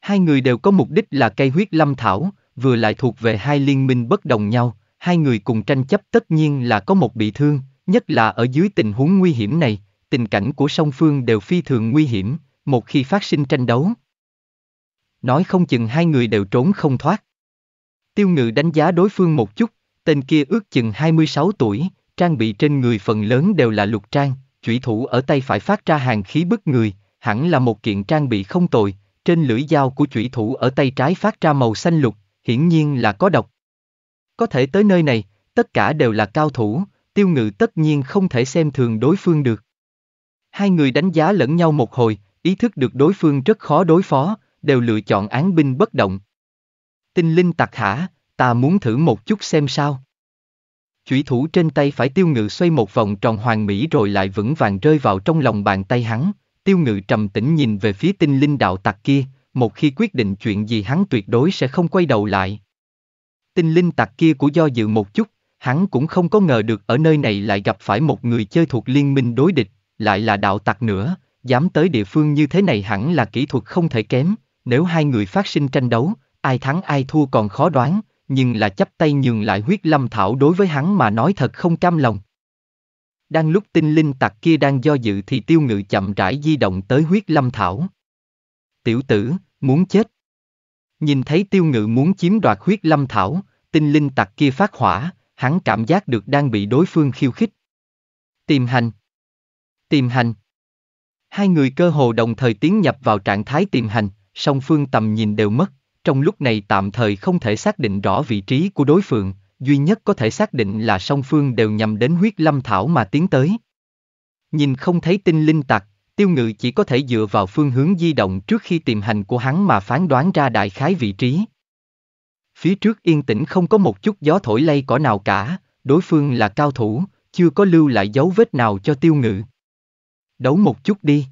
Hai người đều có mục đích là cây huyết lâm thảo, vừa lại thuộc về hai liên minh bất đồng nhau, hai người cùng tranh chấp tất nhiên là có một bị thương, nhất là ở dưới tình huống nguy hiểm này, tình cảnh của song phương đều phi thường nguy hiểm, một khi phát sinh tranh đấu. Nói không chừng hai người đều trốn không thoát. Tiêu ngự đánh giá đối phương một chút, tên kia ước chừng 26 tuổi, trang bị trên người phần lớn đều là lục trang, chủy thủ ở tay phải phát ra hàng khí bức người, hẳn là một kiện trang bị không tồi, trên lưỡi dao của chủy thủ ở tay trái phát ra màu xanh lục, hiển nhiên là có độc. Có thể tới nơi này, tất cả đều là cao thủ, tiêu ngự tất nhiên không thể xem thường đối phương được. Hai người đánh giá lẫn nhau một hồi, ý thức được đối phương rất khó đối phó, đều lựa chọn án binh bất động tinh linh tặc hả, ta muốn thử một chút xem sao. Chủy thủ trên tay phải tiêu ngự xoay một vòng tròn hoàn mỹ rồi lại vững vàng rơi vào trong lòng bàn tay hắn, tiêu ngự trầm tĩnh nhìn về phía tinh linh đạo tặc kia, một khi quyết định chuyện gì hắn tuyệt đối sẽ không quay đầu lại. Tinh linh tặc kia của do dự một chút, hắn cũng không có ngờ được ở nơi này lại gặp phải một người chơi thuộc liên minh đối địch, lại là đạo tặc nữa, dám tới địa phương như thế này hẳn là kỹ thuật không thể kém, nếu hai người phát sinh tranh đấu, ai thắng ai thua còn khó đoán, nhưng là chấp tay nhường lại huyết lâm thảo đối với hắn mà nói thật không cam lòng. Đang lúc tinh linh tặc kia đang do dự thì tiêu ngự chậm rãi di động tới huyết lâm thảo. Tiểu tử, muốn chết. Nhìn thấy tiêu ngự muốn chiếm đoạt huyết lâm thảo, tinh linh tặc kia phát hỏa, hắn cảm giác được đang bị đối phương khiêu khích. Tìm hành. Tìm hành. Hai người cơ hồ đồng thời tiến nhập vào trạng thái tìm hành, song phương tầm nhìn đều mất trong lúc này tạm thời không thể xác định rõ vị trí của đối phương, duy nhất có thể xác định là song phương đều nhằm đến huyết lâm thảo mà tiến tới. Nhìn không thấy tinh linh tặc, tiêu ngự chỉ có thể dựa vào phương hướng di động trước khi tìm hành của hắn mà phán đoán ra đại khái vị trí. Phía trước yên tĩnh không có một chút gió thổi lay cỏ nào cả, đối phương là cao thủ, chưa có lưu lại dấu vết nào cho tiêu ngự. Đấu một chút đi.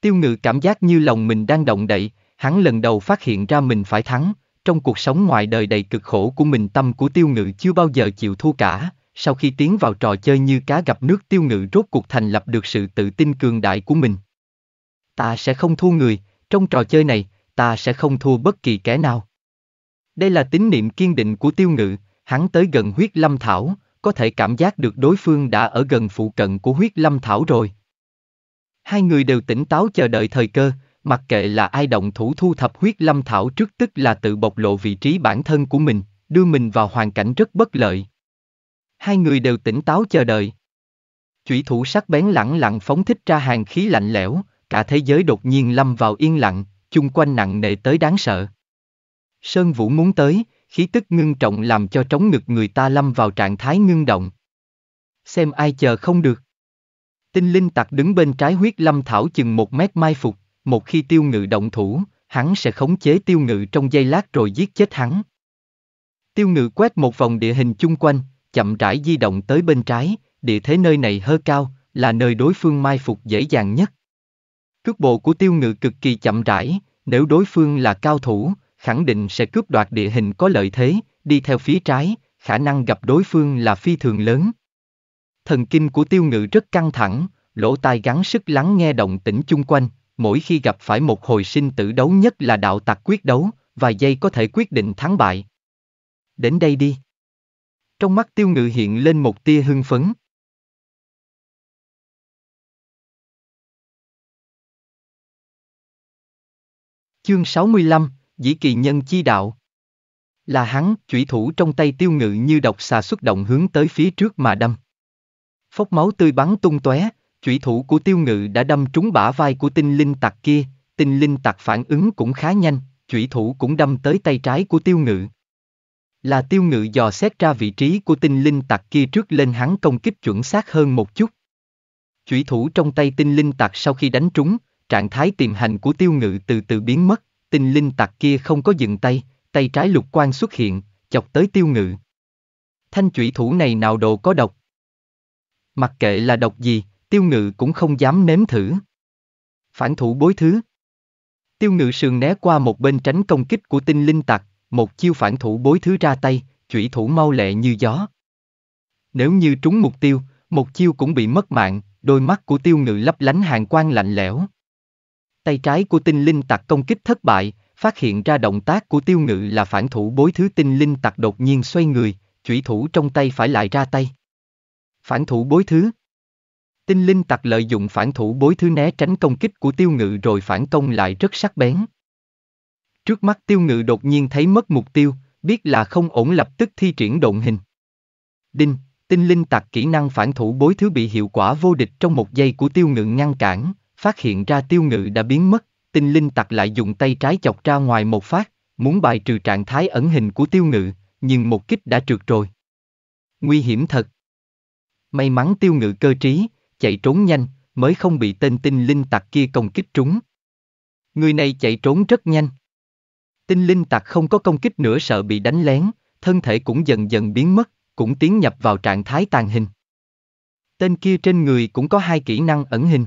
Tiêu ngự cảm giác như lòng mình đang động đậy, Hắn lần đầu phát hiện ra mình phải thắng, trong cuộc sống ngoài đời đầy cực khổ của mình tâm của tiêu ngự chưa bao giờ chịu thua cả, sau khi tiến vào trò chơi như cá gặp nước tiêu ngự rốt cuộc thành lập được sự tự tin cường đại của mình. Ta sẽ không thua người, trong trò chơi này, ta sẽ không thua bất kỳ kẻ nào. Đây là tín niệm kiên định của tiêu ngự, hắn tới gần huyết lâm thảo, có thể cảm giác được đối phương đã ở gần phụ cận của huyết lâm thảo rồi. Hai người đều tỉnh táo chờ đợi thời cơ, Mặc kệ là ai động thủ thu thập huyết lâm thảo trước tức là tự bộc lộ vị trí bản thân của mình, đưa mình vào hoàn cảnh rất bất lợi. Hai người đều tỉnh táo chờ đợi. Chủy thủ sắc bén lẳng lặng phóng thích ra hàng khí lạnh lẽo, cả thế giới đột nhiên lâm vào yên lặng, chung quanh nặng nề tới đáng sợ. Sơn Vũ muốn tới, khí tức ngưng trọng làm cho trống ngực người ta lâm vào trạng thái ngưng động. Xem ai chờ không được. Tinh linh tặc đứng bên trái huyết lâm thảo chừng một mét mai phục, một khi tiêu ngự động thủ, hắn sẽ khống chế tiêu ngự trong giây lát rồi giết chết hắn. Tiêu ngự quét một vòng địa hình chung quanh, chậm rãi di động tới bên trái, địa thế nơi này hơi cao, là nơi đối phương mai phục dễ dàng nhất. Cước bộ của tiêu ngự cực kỳ chậm rãi, nếu đối phương là cao thủ, khẳng định sẽ cướp đoạt địa hình có lợi thế, đi theo phía trái, khả năng gặp đối phương là phi thường lớn. Thần kinh của tiêu ngự rất căng thẳng, lỗ tai gắn sức lắng nghe động tĩnh chung quanh, mỗi khi gặp phải một hồi sinh tử đấu nhất là đạo tặc quyết đấu, vài giây có thể quyết định thắng bại. Đến đây đi. Trong mắt tiêu ngự hiện lên một tia hưng phấn. Chương 65, Dĩ kỳ nhân chi đạo Là hắn, chủy thủ trong tay tiêu ngự như độc xà xuất động hướng tới phía trước mà đâm. Phốc máu tươi bắn tung tóe, Chủy thủ của tiêu ngự đã đâm trúng bả vai của tinh linh tặc kia, tinh linh tặc phản ứng cũng khá nhanh, chủy thủ cũng đâm tới tay trái của tiêu ngự. Là tiêu ngự dò xét ra vị trí của tinh linh tặc kia trước lên hắn công kích chuẩn xác hơn một chút. Chủy thủ trong tay tinh linh tặc sau khi đánh trúng, trạng thái tiềm hành của tiêu ngự từ từ biến mất, tinh linh tặc kia không có dừng tay, tay trái lục quan xuất hiện, chọc tới tiêu ngự. Thanh chủy thủ này nào đồ có độc. Mặc kệ là độc gì, tiêu ngự cũng không dám nếm thử. Phản thủ bối thứ. Tiêu ngự sườn né qua một bên tránh công kích của tinh linh tặc, một chiêu phản thủ bối thứ ra tay, chủy thủ mau lẹ như gió. Nếu như trúng mục tiêu, một chiêu cũng bị mất mạng, đôi mắt của tiêu ngự lấp lánh hàng quang lạnh lẽo. Tay trái của tinh linh tặc công kích thất bại, phát hiện ra động tác của tiêu ngự là phản thủ bối thứ tinh linh tặc đột nhiên xoay người, chủy thủ trong tay phải lại ra tay. Phản thủ bối thứ. Tinh linh tặc lợi dụng phản thủ bối thứ né tránh công kích của tiêu ngự rồi phản công lại rất sắc bén. Trước mắt tiêu ngự đột nhiên thấy mất mục tiêu, biết là không ổn lập tức thi triển động hình. Đinh, tinh linh tặc kỹ năng phản thủ bối thứ bị hiệu quả vô địch trong một giây của tiêu ngự ngăn cản, phát hiện ra tiêu ngự đã biến mất, tinh linh tặc lại dùng tay trái chọc ra ngoài một phát, muốn bài trừ trạng thái ẩn hình của tiêu ngự, nhưng một kích đã trượt rồi. Nguy hiểm thật. May mắn tiêu ngự cơ trí, chạy trốn nhanh, mới không bị tên tinh linh tặc kia công kích trúng. Người này chạy trốn rất nhanh. Tinh linh tặc không có công kích nữa sợ bị đánh lén, thân thể cũng dần dần biến mất, cũng tiến nhập vào trạng thái tàn hình. Tên kia trên người cũng có hai kỹ năng ẩn hình.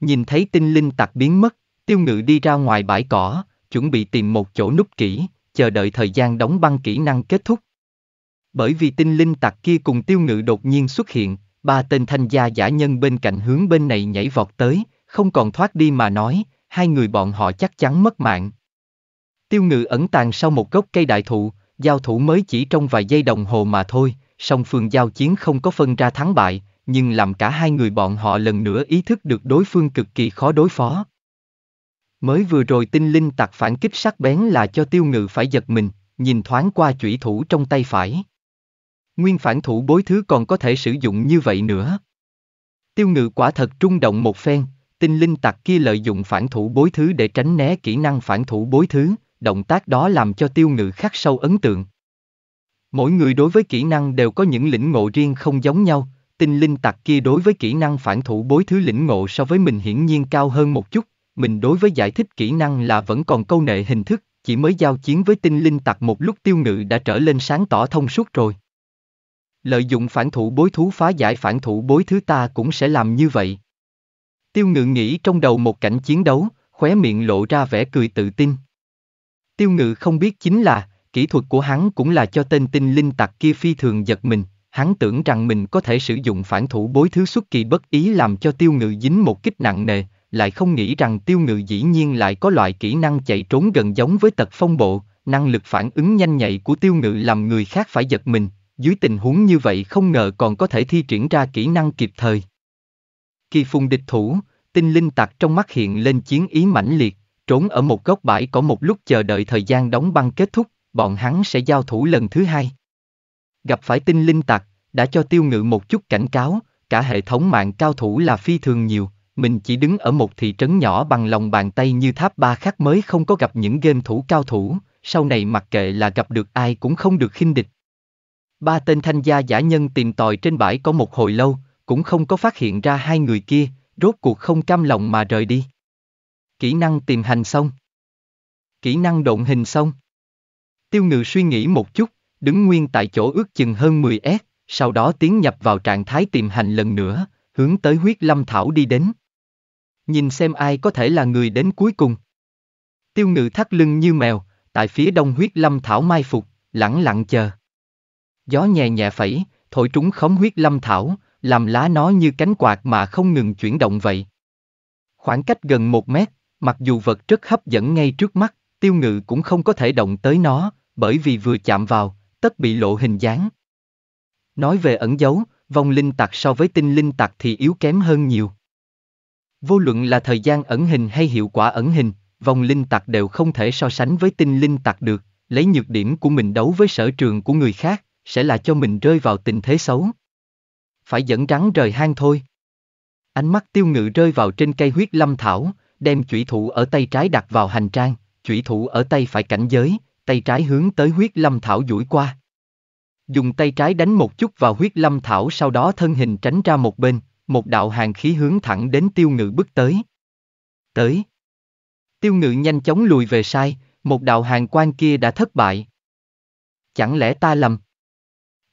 Nhìn thấy tinh linh tặc biến mất, tiêu ngự đi ra ngoài bãi cỏ, chuẩn bị tìm một chỗ núp kỹ, chờ đợi thời gian đóng băng kỹ năng kết thúc. Bởi vì tinh linh tặc kia cùng tiêu ngự đột nhiên xuất hiện, Ba tên thanh gia giả nhân bên cạnh hướng bên này nhảy vọt tới, không còn thoát đi mà nói, hai người bọn họ chắc chắn mất mạng. Tiêu ngự ẩn tàng sau một gốc cây đại thụ, giao thủ mới chỉ trong vài giây đồng hồ mà thôi, song phương giao chiến không có phân ra thắng bại, nhưng làm cả hai người bọn họ lần nữa ý thức được đối phương cực kỳ khó đối phó. Mới vừa rồi tinh linh tặc phản kích sắc bén là cho tiêu ngự phải giật mình, nhìn thoáng qua chủy thủ trong tay phải nguyên phản thủ bối thứ còn có thể sử dụng như vậy nữa. Tiêu ngự quả thật trung động một phen, tinh linh tặc kia lợi dụng phản thủ bối thứ để tránh né kỹ năng phản thủ bối thứ, động tác đó làm cho tiêu ngự khắc sâu ấn tượng. Mỗi người đối với kỹ năng đều có những lĩnh ngộ riêng không giống nhau, tinh linh tặc kia đối với kỹ năng phản thủ bối thứ lĩnh ngộ so với mình hiển nhiên cao hơn một chút, mình đối với giải thích kỹ năng là vẫn còn câu nệ hình thức, chỉ mới giao chiến với tinh linh tặc một lúc tiêu ngự đã trở lên sáng tỏ thông suốt rồi. Lợi dụng phản thủ bối thú phá giải phản thủ bối thứ ta cũng sẽ làm như vậy. Tiêu ngự nghĩ trong đầu một cảnh chiến đấu, khóe miệng lộ ra vẻ cười tự tin. Tiêu ngự không biết chính là, kỹ thuật của hắn cũng là cho tên tinh linh tặc kia phi thường giật mình, hắn tưởng rằng mình có thể sử dụng phản thủ bối thứ xuất kỳ bất ý làm cho tiêu ngự dính một kích nặng nề, lại không nghĩ rằng tiêu ngự dĩ nhiên lại có loại kỹ năng chạy trốn gần giống với tật phong bộ, năng lực phản ứng nhanh nhạy của tiêu ngự làm người khác phải giật mình, dưới tình huống như vậy không ngờ còn có thể thi triển ra kỹ năng kịp thời. Kỳ phùng địch thủ, tinh linh tạc trong mắt hiện lên chiến ý mãnh liệt, trốn ở một góc bãi có một lúc chờ đợi thời gian đóng băng kết thúc, bọn hắn sẽ giao thủ lần thứ hai. Gặp phải tinh linh tạc, đã cho tiêu ngự một chút cảnh cáo, cả hệ thống mạng cao thủ là phi thường nhiều, mình chỉ đứng ở một thị trấn nhỏ bằng lòng bàn tay như tháp ba khác mới không có gặp những game thủ cao thủ, sau này mặc kệ là gặp được ai cũng không được khinh địch. Ba tên thanh gia giả nhân tìm tòi trên bãi có một hồi lâu, cũng không có phát hiện ra hai người kia, rốt cuộc không cam lòng mà rời đi. Kỹ năng tìm hành xong. Kỹ năng động hình xong. Tiêu ngự suy nghĩ một chút, đứng nguyên tại chỗ ước chừng hơn 10 s, sau đó tiến nhập vào trạng thái tìm hành lần nữa, hướng tới huyết lâm thảo đi đến. Nhìn xem ai có thể là người đến cuối cùng. Tiêu ngự thắt lưng như mèo, tại phía đông huyết lâm thảo mai phục, lẳng lặng chờ gió nhẹ nhẹ phẩy, thổi trúng khóm huyết lâm thảo, làm lá nó như cánh quạt mà không ngừng chuyển động vậy. Khoảng cách gần một mét, mặc dù vật rất hấp dẫn ngay trước mắt, tiêu ngự cũng không có thể động tới nó, bởi vì vừa chạm vào, tất bị lộ hình dáng. Nói về ẩn dấu, vong linh tặc so với tinh linh tặc thì yếu kém hơn nhiều. Vô luận là thời gian ẩn hình hay hiệu quả ẩn hình, vong linh tặc đều không thể so sánh với tinh linh tặc được, lấy nhược điểm của mình đấu với sở trường của người khác, sẽ là cho mình rơi vào tình thế xấu. Phải dẫn rắn rời hang thôi. Ánh mắt tiêu ngự rơi vào trên cây huyết lâm thảo, đem chủy thủ ở tay trái đặt vào hành trang, chủy thủ ở tay phải cảnh giới, tay trái hướng tới huyết lâm thảo duỗi qua. Dùng tay trái đánh một chút vào huyết lâm thảo sau đó thân hình tránh ra một bên, một đạo hàng khí hướng thẳng đến tiêu ngự bước tới. Tới. Tiêu ngự nhanh chóng lùi về sai, một đạo hàng quan kia đã thất bại. Chẳng lẽ ta lầm?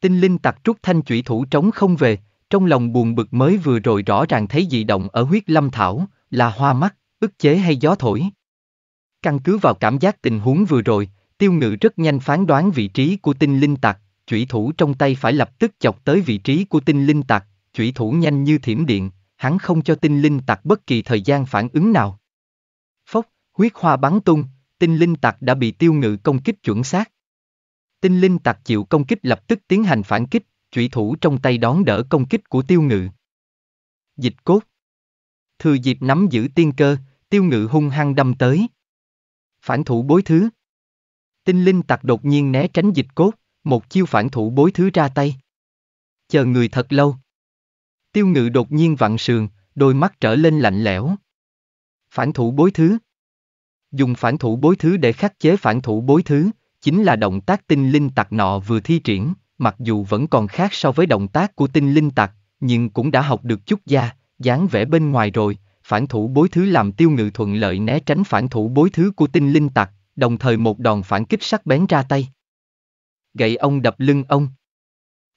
Tinh linh tặc trúc thanh chủy thủ trống không về, trong lòng buồn bực mới vừa rồi rõ ràng thấy dị động ở huyết lâm thảo, là hoa mắt, ức chế hay gió thổi. Căn cứ vào cảm giác tình huống vừa rồi, tiêu ngự rất nhanh phán đoán vị trí của tinh linh tặc, chủy thủ trong tay phải lập tức chọc tới vị trí của tinh linh tặc, chủy thủ nhanh như thiểm điện, hắn không cho tinh linh tặc bất kỳ thời gian phản ứng nào. Phốc, huyết hoa bắn tung, tinh linh tặc đã bị tiêu ngự công kích chuẩn xác. Tinh linh tặc chịu công kích lập tức tiến hành phản kích, chủy thủ trong tay đón đỡ công kích của tiêu ngự. Dịch cốt Thừa dịp nắm giữ tiên cơ, tiêu ngự hung hăng đâm tới. Phản thủ bối thứ Tinh linh tặc đột nhiên né tránh dịch cốt, một chiêu phản thủ bối thứ ra tay. Chờ người thật lâu. Tiêu ngự đột nhiên vặn sườn, đôi mắt trở lên lạnh lẽo. Phản thủ bối thứ Dùng phản thủ bối thứ để khắc chế phản thủ bối thứ, chính là động tác tinh linh tặc nọ vừa thi triển, mặc dù vẫn còn khác so với động tác của tinh linh tặc, nhưng cũng đã học được chút da, dáng vẻ bên ngoài rồi, phản thủ bối thứ làm tiêu ngự thuận lợi né tránh phản thủ bối thứ của tinh linh tặc, đồng thời một đòn phản kích sắc bén ra tay. Gậy ông đập lưng ông.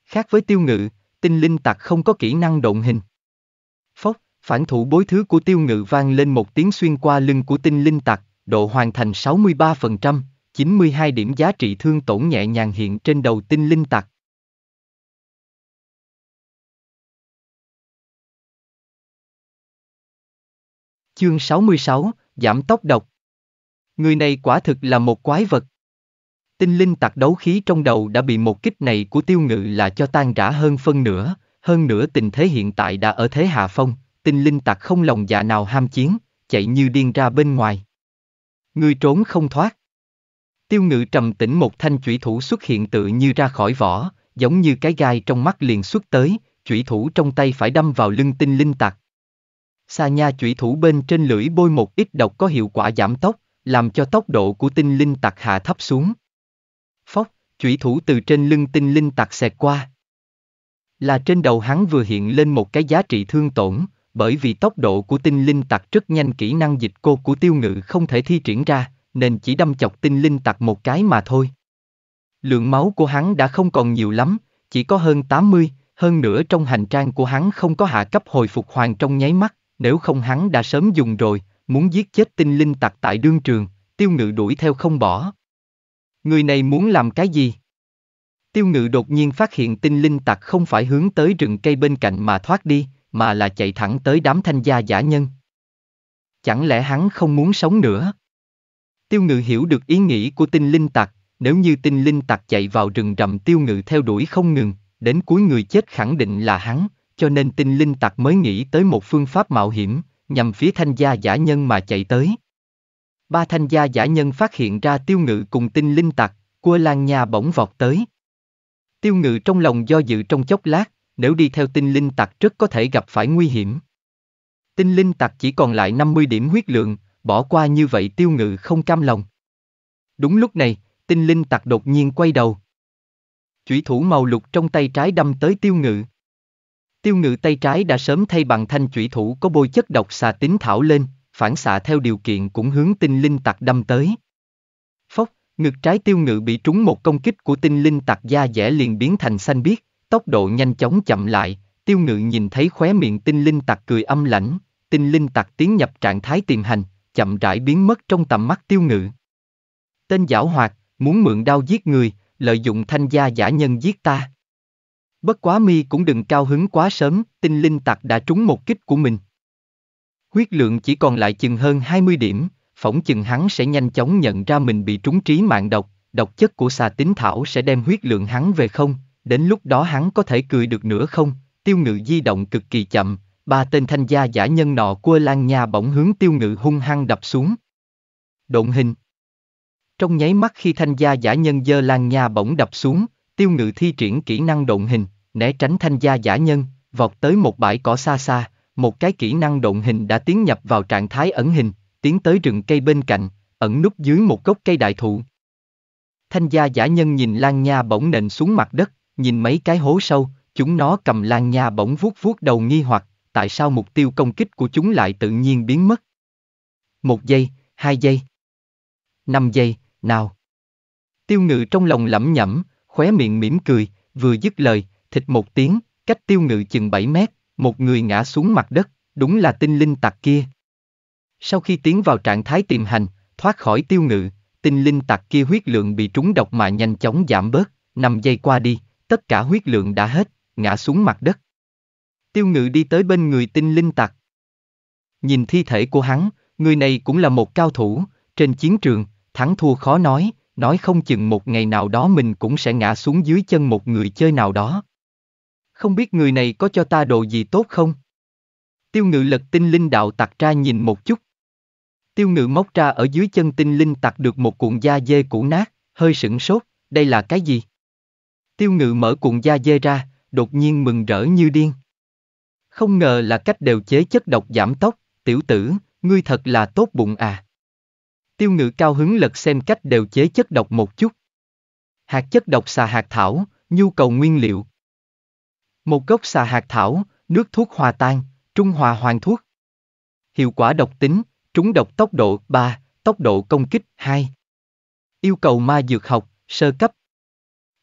Khác với tiêu ngự, tinh linh tặc không có kỹ năng động hình. Phốc, phản thủ bối thứ của tiêu ngự vang lên một tiếng xuyên qua lưng của tinh linh tặc, độ hoàn thành 63%, 92 điểm giá trị thương tổn nhẹ nhàng hiện trên đầu tinh linh tặc. Chương 66, giảm tốc độc. Người này quả thực là một quái vật. Tinh linh tặc đấu khí trong đầu đã bị một kích này của tiêu ngự là cho tan rã hơn phân nửa, hơn nữa tình thế hiện tại đã ở thế hạ phong, tinh linh tặc không lòng dạ nào ham chiến, chạy như điên ra bên ngoài. Người trốn không thoát. Tiêu ngự trầm tĩnh một thanh chủy thủ xuất hiện tự như ra khỏi vỏ, giống như cái gai trong mắt liền xuất tới, chủy thủ trong tay phải đâm vào lưng tinh linh tặc. Sa nha chủy thủ bên trên lưỡi bôi một ít độc có hiệu quả giảm tốc, làm cho tốc độ của tinh linh tặc hạ thấp xuống. Phóc, chủy thủ từ trên lưng tinh linh tặc xẹt qua. Là trên đầu hắn vừa hiện lên một cái giá trị thương tổn, bởi vì tốc độ của tinh linh tặc rất nhanh kỹ năng dịch cô của tiêu ngự không thể thi triển ra, nên chỉ đâm chọc tinh linh tặc một cái mà thôi. Lượng máu của hắn đã không còn nhiều lắm, chỉ có hơn 80, hơn nữa trong hành trang của hắn không có hạ cấp hồi phục hoàng trong nháy mắt, nếu không hắn đã sớm dùng rồi, muốn giết chết tinh linh tặc tại đương trường, tiêu ngự đuổi theo không bỏ. Người này muốn làm cái gì? Tiêu ngự đột nhiên phát hiện tinh linh tặc không phải hướng tới rừng cây bên cạnh mà thoát đi, mà là chạy thẳng tới đám thanh gia giả nhân. Chẳng lẽ hắn không muốn sống nữa? Tiêu ngự hiểu được ý nghĩ của tinh linh tặc, nếu như tinh linh tặc chạy vào rừng rậm tiêu ngự theo đuổi không ngừng, đến cuối người chết khẳng định là hắn, cho nên tinh linh tặc mới nghĩ tới một phương pháp mạo hiểm, nhằm phía thanh gia giả nhân mà chạy tới. Ba thanh gia giả nhân phát hiện ra tiêu ngự cùng tinh linh tặc, cua lan nha bỗng vọt tới. Tiêu ngự trong lòng do dự trong chốc lát, nếu đi theo tinh linh tặc rất có thể gặp phải nguy hiểm. Tinh linh tặc chỉ còn lại 50 điểm huyết lượng, bỏ qua như vậy tiêu ngự không cam lòng. Đúng lúc này, tinh linh tặc đột nhiên quay đầu. Chủy thủ màu lục trong tay trái đâm tới tiêu ngự. Tiêu ngự tay trái đã sớm thay bằng thanh chủy thủ có bôi chất độc xà tính thảo lên, phản xạ theo điều kiện cũng hướng tinh linh tặc đâm tới. Phốc, ngực trái tiêu ngự bị trúng một công kích của tinh linh tặc da dẻ liền biến thành xanh biếc, tốc độ nhanh chóng chậm lại, tiêu ngự nhìn thấy khóe miệng tinh linh tặc cười âm lãnh, tinh linh tặc tiến nhập trạng thái tiềm hành, chậm rãi biến mất trong tầm mắt tiêu ngự. Tên giảo hoạt, muốn mượn đao giết người, lợi dụng thanh gia giả nhân giết ta. Bất quá mi cũng đừng cao hứng quá sớm, tinh linh tặc đã trúng một kích của mình. Huyết lượng chỉ còn lại chừng hơn 20 điểm, phỏng chừng hắn sẽ nhanh chóng nhận ra mình bị trúng trí mạng độc, độc chất của xà tính thảo sẽ đem huyết lượng hắn về không, đến lúc đó hắn có thể cười được nữa không, tiêu ngự di động cực kỳ chậm, ba tên thanh gia giả nhân nọ quơ lan nha bỗng hướng tiêu ngự hung hăng đập xuống. Động hình Trong nháy mắt khi thanh gia giả nhân dơ lan nha bỗng đập xuống, tiêu ngự thi triển kỹ năng động hình, né tránh thanh gia giả nhân, vọt tới một bãi cỏ xa xa, một cái kỹ năng động hình đã tiến nhập vào trạng thái ẩn hình, tiến tới rừng cây bên cạnh, ẩn núp dưới một gốc cây đại thụ. Thanh gia giả nhân nhìn lan nha bỗng nện xuống mặt đất, nhìn mấy cái hố sâu, chúng nó cầm lan nha bỗng vuốt vuốt đầu nghi hoặc, tại sao mục tiêu công kích của chúng lại tự nhiên biến mất. Một giây, hai giây, năm giây, nào. Tiêu ngự trong lòng lẩm nhẩm, khóe miệng mỉm cười, vừa dứt lời, thịt một tiếng, cách tiêu ngự chừng 7 mét, một người ngã xuống mặt đất, đúng là tinh linh tặc kia. Sau khi tiến vào trạng thái tiềm hành, thoát khỏi tiêu ngự, tinh linh tặc kia huyết lượng bị trúng độc mà nhanh chóng giảm bớt, 5 giây qua đi, tất cả huyết lượng đã hết, ngã xuống mặt đất. Tiêu ngự đi tới bên người tinh linh tặc. Nhìn thi thể của hắn, người này cũng là một cao thủ, trên chiến trường, thắng thua khó nói, nói không chừng một ngày nào đó mình cũng sẽ ngã xuống dưới chân một người chơi nào đó. Không biết người này có cho ta đồ gì tốt không? Tiêu ngự lật tinh linh đạo tặc ra nhìn một chút. Tiêu ngự móc ra ở dưới chân tinh linh tặc được một cuộn da dê cũ nát, hơi sửng sốt, đây là cái gì? Tiêu ngự mở cuộn da dê ra, đột nhiên mừng rỡ như điên. Không ngờ là cách đều chế chất độc giảm tốc, tiểu tử, ngươi thật là tốt bụng à. Tiêu ngự cao hứng lật xem cách đều chế chất độc một chút. Hạt chất độc xà hạt thảo, nhu cầu nguyên liệu. Một gốc xà hạt thảo, nước thuốc hòa tan, trung hòa hoàn thuốc. Hiệu quả độc tính, trúng độc tốc độ 3, tốc độ công kích 2. Yêu cầu ma dược học, sơ cấp.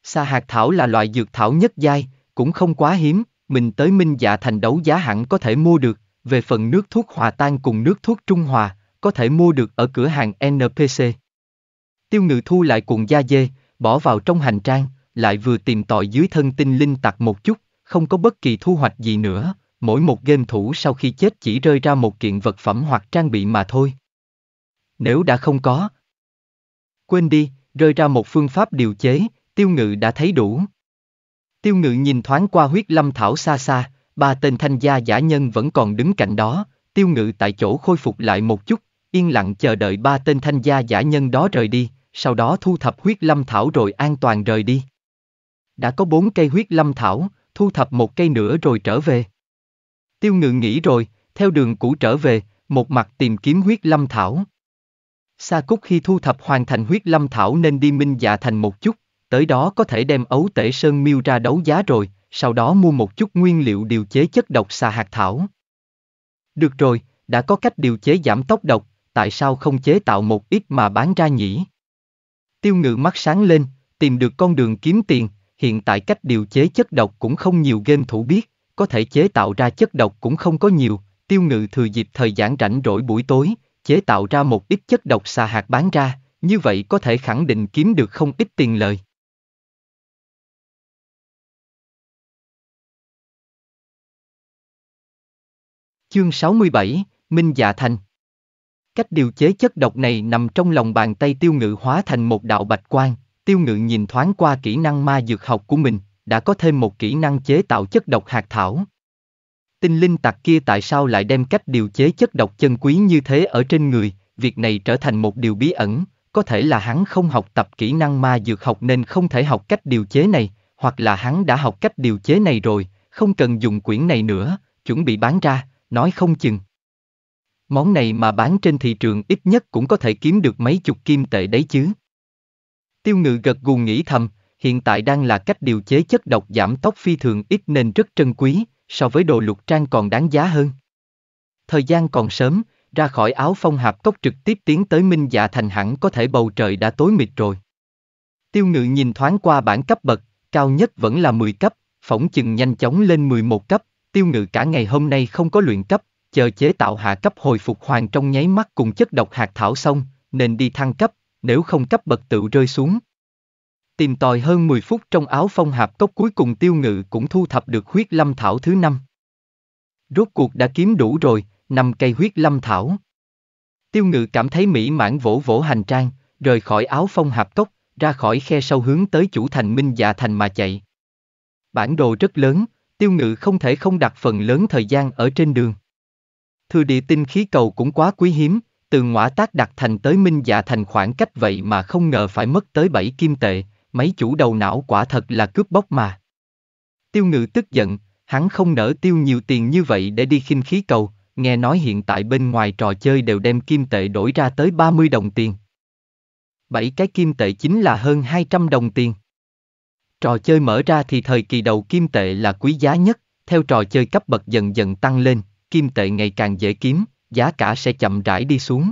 Sa hạt thảo là loại dược thảo nhất giai, cũng không quá hiếm, mình tới Minh Dạ Thành đấu giá hẳn có thể mua được, về phần nước thuốc hòa tan cùng nước thuốc trung hòa, có thể mua được ở cửa hàng NPC. Tiêu ngự thu lại cuộn da dê, bỏ vào trong hành trang, lại vừa tìm tòi dưới thân tinh linh tặc một chút, không có bất kỳ thu hoạch gì nữa, mỗi một game thủ sau khi chết chỉ rơi ra một kiện vật phẩm hoặc trang bị mà thôi. Nếu đã không có, quên đi, rơi ra một phương pháp điều chế, tiêu ngự đã thấy đủ. Tiêu ngự nhìn thoáng qua huyết lâm thảo xa xa, ba tên thanh gia giả nhân vẫn còn đứng cạnh đó, tiêu ngự tại chỗ khôi phục lại một chút, yên lặng chờ đợi ba tên thanh gia giả nhân đó rời đi, sau đó thu thập huyết lâm thảo rồi an toàn rời đi. Đã có bốn cây huyết lâm thảo, thu thập một cây nữa rồi trở về. Tiêu ngự nghĩ rồi, theo đường cũ trở về, một mặt tìm kiếm huyết lâm thảo. Sa Cúc khi thu thập hoàn thành huyết lâm thảo nên đi minh dạ thành một chút, tới đó có thể đem ấu tể sơn miêu ra đấu giá rồi, sau đó mua một chút nguyên liệu điều chế chất độc xà hạt thảo. Được rồi, đã có cách điều chế giảm tốc độc, tại sao không chế tạo một ít mà bán ra nhỉ? Tiêu ngự mắt sáng lên, tìm được con đường kiếm tiền, hiện tại cách điều chế chất độc cũng không nhiều game thủ biết, có thể chế tạo ra chất độc cũng không có nhiều, tiêu ngự thừa dịp thời gian rảnh rỗi buổi tối, chế tạo ra một ít chất độc xà hạt bán ra, như vậy có thể khẳng định kiếm được không ít tiền lời. Chương 67, Minh Dạ Thành Cách điều chế chất độc này nằm trong lòng bàn tay tiêu ngự hóa thành một đạo bạch quan, tiêu ngự nhìn thoáng qua kỹ năng ma dược học của mình, đã có thêm một kỹ năng chế tạo chất độc hạt thảo. Tinh linh tặc kia tại sao lại đem cách điều chế chất độc chân quý như thế ở trên người, việc này trở thành một điều bí ẩn, có thể là hắn không học tập kỹ năng ma dược học nên không thể học cách điều chế này, hoặc là hắn đã học cách điều chế này rồi, không cần dùng quyển này nữa, chuẩn bị bán ra, nói không chừng. Món này mà bán trên thị trường ít nhất cũng có thể kiếm được mấy chục kim tệ đấy chứ. Tiêu ngự gật gù nghĩ thầm, hiện tại đang là cách điều chế chất độc giảm tóc phi thường ít nên rất trân quý, so với đồ lục trang còn đáng giá hơn. Thời gian còn sớm, ra khỏi áo phong hạp cốc trực tiếp tiến tới Minh Dạ Thành hẳn có thể bầu trời đã tối mịt rồi. Tiêu ngự nhìn thoáng qua bảng cấp bậc, cao nhất vẫn là 10 cấp, phỏng chừng nhanh chóng lên 11 cấp, Tiêu ngự cả ngày hôm nay không có luyện cấp, chờ chế tạo hạ cấp hồi phục hoàn trong nháy mắt cùng chất độc hạt thảo xong, nên đi thăng cấp, nếu không cấp bậc tự rơi xuống. Tìm tòi hơn 10 phút trong áo phong hạp cốc cuối cùng tiêu ngự cũng thu thập được huyết lâm thảo thứ năm. Rốt cuộc đã kiếm đủ rồi, năm cây huyết lâm thảo. Tiêu ngự cảm thấy mỹ mãn vỗ vỗ hành trang, rời khỏi áo phong hạp cốc, ra khỏi khe sâu hướng tới chủ thành Minh Dạ Thành mà chạy. Bản đồ rất lớn, Tiêu ngự không thể không đặt phần lớn thời gian ở trên đường. Thừa địa tinh khí cầu cũng quá quý hiếm, từ ngõa tác đặt thành tới minh dạ thành khoảng cách vậy mà không ngờ phải mất tới bảy kim tệ, mấy chủ đầu não quả thật là cướp bóc mà. Tiêu ngự tức giận, hắn không nỡ tiêu nhiều tiền như vậy để đi khinh khí cầu, nghe nói hiện tại bên ngoài trò chơi đều đem kim tệ đổi ra tới 30 đồng tiền. 7 cái kim tệ chính là hơn 200 đồng tiền trò chơi mở ra thì thời kỳ đầu kim tệ là quý giá nhất, theo trò chơi cấp bậc dần dần tăng lên, kim tệ ngày càng dễ kiếm, giá cả sẽ chậm rãi đi xuống.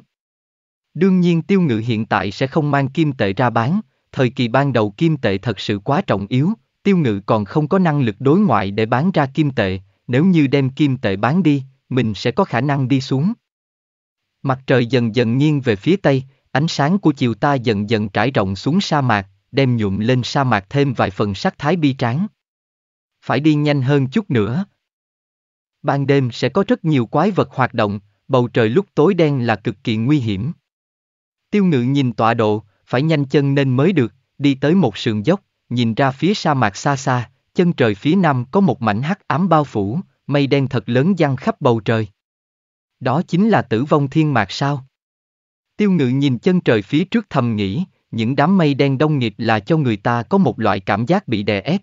Đương nhiên tiêu ngự hiện tại sẽ không mang kim tệ ra bán, thời kỳ ban đầu kim tệ thật sự quá trọng yếu, tiêu ngự còn không có năng lực đối ngoại để bán ra kim tệ, nếu như đem kim tệ bán đi, mình sẽ có khả năng đi xuống. Mặt trời dần dần nghiêng về phía tây, ánh sáng của chiều ta dần dần trải rộng xuống sa mạc, đem nhuộm lên sa mạc thêm vài phần sắc thái bi tráng. Phải đi nhanh hơn chút nữa. Ban đêm sẽ có rất nhiều quái vật hoạt động, bầu trời lúc tối đen là cực kỳ nguy hiểm. Tiêu ngự nhìn tọa độ, phải nhanh chân nên mới được, đi tới một sườn dốc, nhìn ra phía sa mạc xa xa, chân trời phía nam có một mảnh hắc ám bao phủ, mây đen thật lớn giăng khắp bầu trời. Đó chính là tử vong thiên mạc sao? Tiêu ngự nhìn chân trời phía trước thầm nghĩ, những đám mây đen đông nghịt là cho người ta có một loại cảm giác bị đè ép.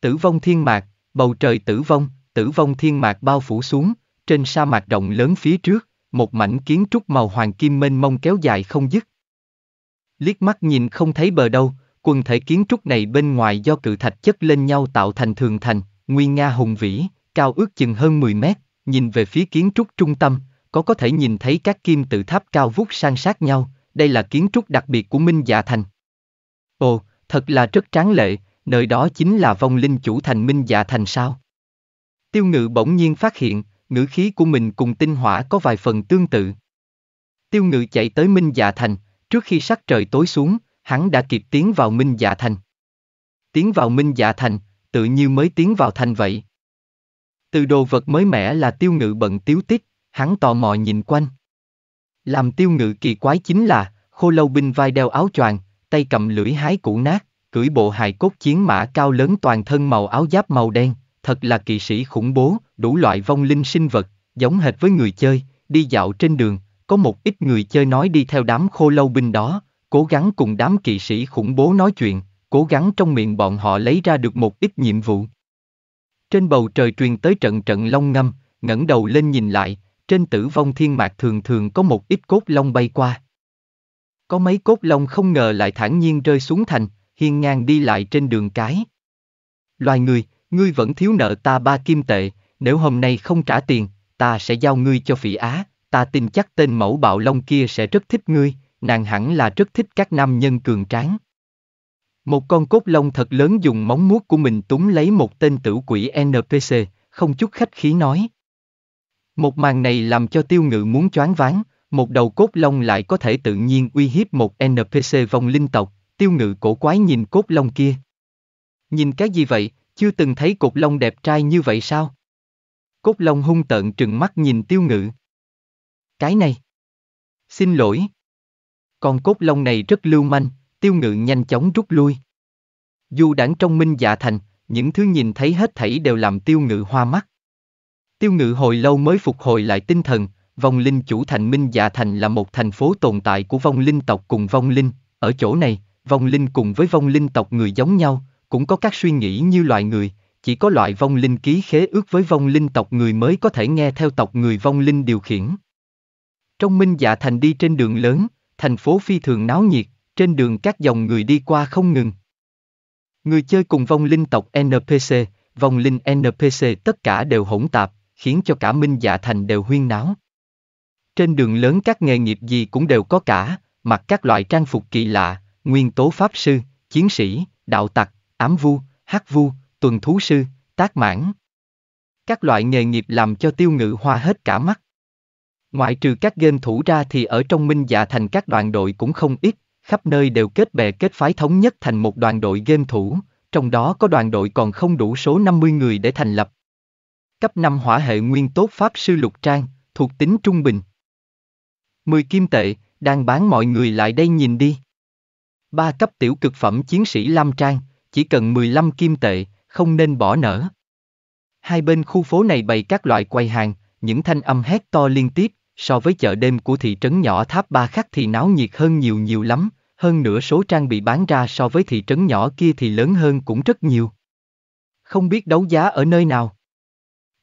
Tử vong thiên mạc, bầu trời tử vong, tử vong thiên mạc bao phủ xuống, trên sa mạc rộng lớn phía trước, một mảnh kiến trúc màu hoàng kim mênh mông kéo dài không dứt. Liếc mắt nhìn không thấy bờ đâu, quần thể kiến trúc này bên ngoài do cự thạch chất lên nhau tạo thành thường thành, nguyên nga hùng vĩ, cao ước chừng hơn 10 mét, nhìn về phía kiến trúc trung tâm, có có thể nhìn thấy các kim tự tháp cao vút san sát nhau, đây là kiến trúc đặc biệt của Minh Dạ Thành. Ồ, thật là rất tráng lệ, nơi đó chính là vong linh chủ thành Minh Dạ Thành sao? Tiêu ngự bỗng nhiên phát hiện, ngữ khí của mình cùng tinh hỏa có vài phần tương tự. Tiêu ngự chạy tới Minh Dạ Thành, trước khi sắc trời tối xuống, hắn đã kịp tiến vào Minh Dạ Thành. Tiến vào Minh Dạ Thành, tự như mới tiến vào thành vậy. Từ đồ vật mới mẻ là tiêu ngự bận tiếu tích, hắn tò mò nhìn quanh. Làm tiêu ngự kỳ quái chính là, khô lâu binh vai đeo áo choàng, tay cầm lưỡi hái cũ nát, cưỡi bộ hài cốt chiến mã cao lớn toàn thân màu áo giáp màu đen, thật là kỳ sĩ khủng bố, đủ loại vong linh sinh vật, giống hệt với người chơi, đi dạo trên đường, có một ít người chơi nói đi theo đám khô lâu binh đó, cố gắng cùng đám kỵ sĩ khủng bố nói chuyện, cố gắng trong miệng bọn họ lấy ra được một ít nhiệm vụ. Trên bầu trời truyền tới trận trận long ngâm, ngẩng đầu lên nhìn lại, trên tử vong thiên mạc thường thường có một ít cốt lông bay qua. Có mấy cốt lông không ngờ lại thản nhiên rơi xuống thành, hiên ngang đi lại trên đường cái. Loài người, ngươi vẫn thiếu nợ ta ba kim tệ, nếu hôm nay không trả tiền, ta sẽ giao ngươi cho phỉ á, ta tin chắc tên mẫu bạo long kia sẽ rất thích ngươi, nàng hẳn là rất thích các nam nhân cường tráng. Một con cốt lông thật lớn dùng móng nuốt của mình túm lấy một tên tử quỷ NPC, không chút khách khí nói. Một màn này làm cho tiêu ngự muốn choáng váng, một đầu cốt long lại có thể tự nhiên uy hiếp một NPC vong linh tộc, tiêu ngự cổ quái nhìn cốt long kia. Nhìn cái gì vậy, chưa từng thấy cột long đẹp trai như vậy sao? Cốt long hung tợn trừng mắt nhìn tiêu ngự. Cái này. Xin lỗi. Con cốt long này rất lưu manh, tiêu ngự nhanh chóng rút lui. Dù đảng trong minh dạ thành, những thứ nhìn thấy hết thảy đều làm tiêu ngự hoa mắt. Tiêu ngự hồi lâu mới phục hồi lại tinh thần, vong linh chủ thành Minh Dạ Thành là một thành phố tồn tại của vong linh tộc cùng vong linh, ở chỗ này, vong linh cùng với vong linh tộc người giống nhau, cũng có các suy nghĩ như loài người, chỉ có loại vong linh ký khế ước với vong linh tộc người mới có thể nghe theo tộc người vong linh điều khiển. Trong Minh Dạ Thành đi trên đường lớn, thành phố phi thường náo nhiệt, trên đường các dòng người đi qua không ngừng. Người chơi cùng vong linh tộc NPC, vong linh NPC tất cả đều hỗn tạp, khiến cho cả Minh Dạ Thành đều huyên náo. Trên đường lớn các nghề nghiệp gì cũng đều có cả, mặc các loại trang phục kỳ lạ, nguyên tố pháp sư, chiến sĩ, đạo tặc, ám vu, hắc vu, tuần thú sư, tác mãn. Các loại nghề nghiệp làm cho tiêu ngự hoa hết cả mắt. Ngoại trừ các game thủ ra thì ở trong Minh Dạ Thành các đoàn đội cũng không ít, khắp nơi đều kết bè kết phái thống nhất thành một đoàn đội game thủ, trong đó có đoàn đội còn không đủ số 50 người để thành lập cấp 5 hỏa hệ nguyên tốt Pháp Sư Lục Trang, thuộc tính trung bình. 10 kim tệ, đang bán mọi người lại đây nhìn đi. Ba cấp tiểu cực phẩm chiến sĩ Lam Trang, chỉ cần 15 kim tệ, không nên bỏ nở. Hai bên khu phố này bày các loại quầy hàng, những thanh âm hét to liên tiếp, so với chợ đêm của thị trấn nhỏ Tháp Ba Khắc thì náo nhiệt hơn nhiều nhiều lắm, hơn nữa số trang bị bán ra so với thị trấn nhỏ kia thì lớn hơn cũng rất nhiều. Không biết đấu giá ở nơi nào.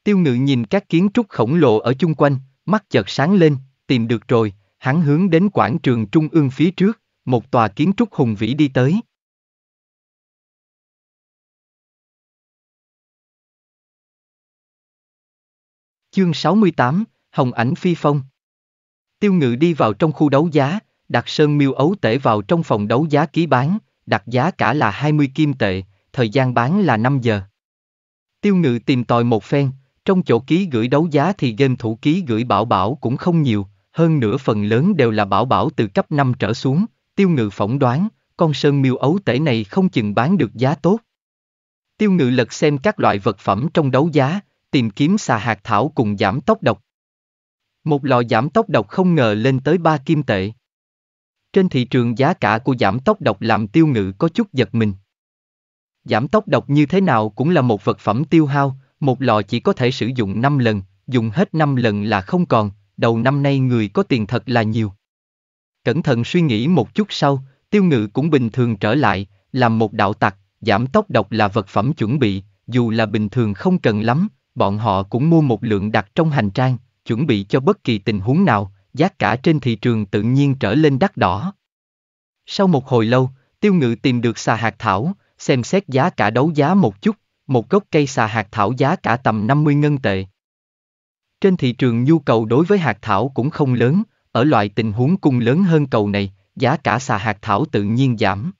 Tiêu ngự nhìn các kiến trúc khổng lồ ở chung quanh, mắt chợt sáng lên, tìm được rồi, hắn hướng đến quảng trường trung ương phía trước, một tòa kiến trúc hùng vĩ đi tới. Chương 68, Hồng ảnh phi phong Tiêu ngự đi vào trong khu đấu giá, đặt sơn miêu ấu tể vào trong phòng đấu giá ký bán, đặt giá cả là 20 kim tệ, thời gian bán là 5 giờ. Tiêu ngự tìm tòi một phen, trong chỗ ký gửi đấu giá thì game thủ ký gửi bảo bảo cũng không nhiều, hơn nửa phần lớn đều là bảo bảo từ cấp 5 trở xuống, tiêu ngự phỏng đoán, con sơn miêu ấu tể này không chừng bán được giá tốt. Tiêu ngự lật xem các loại vật phẩm trong đấu giá, tìm kiếm xà hạt thảo cùng giảm tốc độc. Một lò giảm tốc độc không ngờ lên tới 3 kim tệ. Trên thị trường giá cả của giảm tốc độc làm tiêu ngự có chút giật mình. Giảm tốc độc như thế nào cũng là một vật phẩm tiêu hao, một lọ chỉ có thể sử dụng 5 lần, dùng hết 5 lần là không còn, đầu năm nay người có tiền thật là nhiều. Cẩn thận suy nghĩ một chút sau, tiêu ngự cũng bình thường trở lại, làm một đạo tặc, giảm tốc độc là vật phẩm chuẩn bị, dù là bình thường không cần lắm, bọn họ cũng mua một lượng đặt trong hành trang, chuẩn bị cho bất kỳ tình huống nào, giá cả trên thị trường tự nhiên trở lên đắt đỏ. Sau một hồi lâu, tiêu ngự tìm được xà hạt thảo, xem xét giá cả đấu giá một chút, một gốc cây xà hạt thảo giá cả tầm 50 ngân tệ. Trên thị trường nhu cầu đối với hạt thảo cũng không lớn, ở loại tình huống cung lớn hơn cầu này, giá cả xà hạt thảo tự nhiên giảm.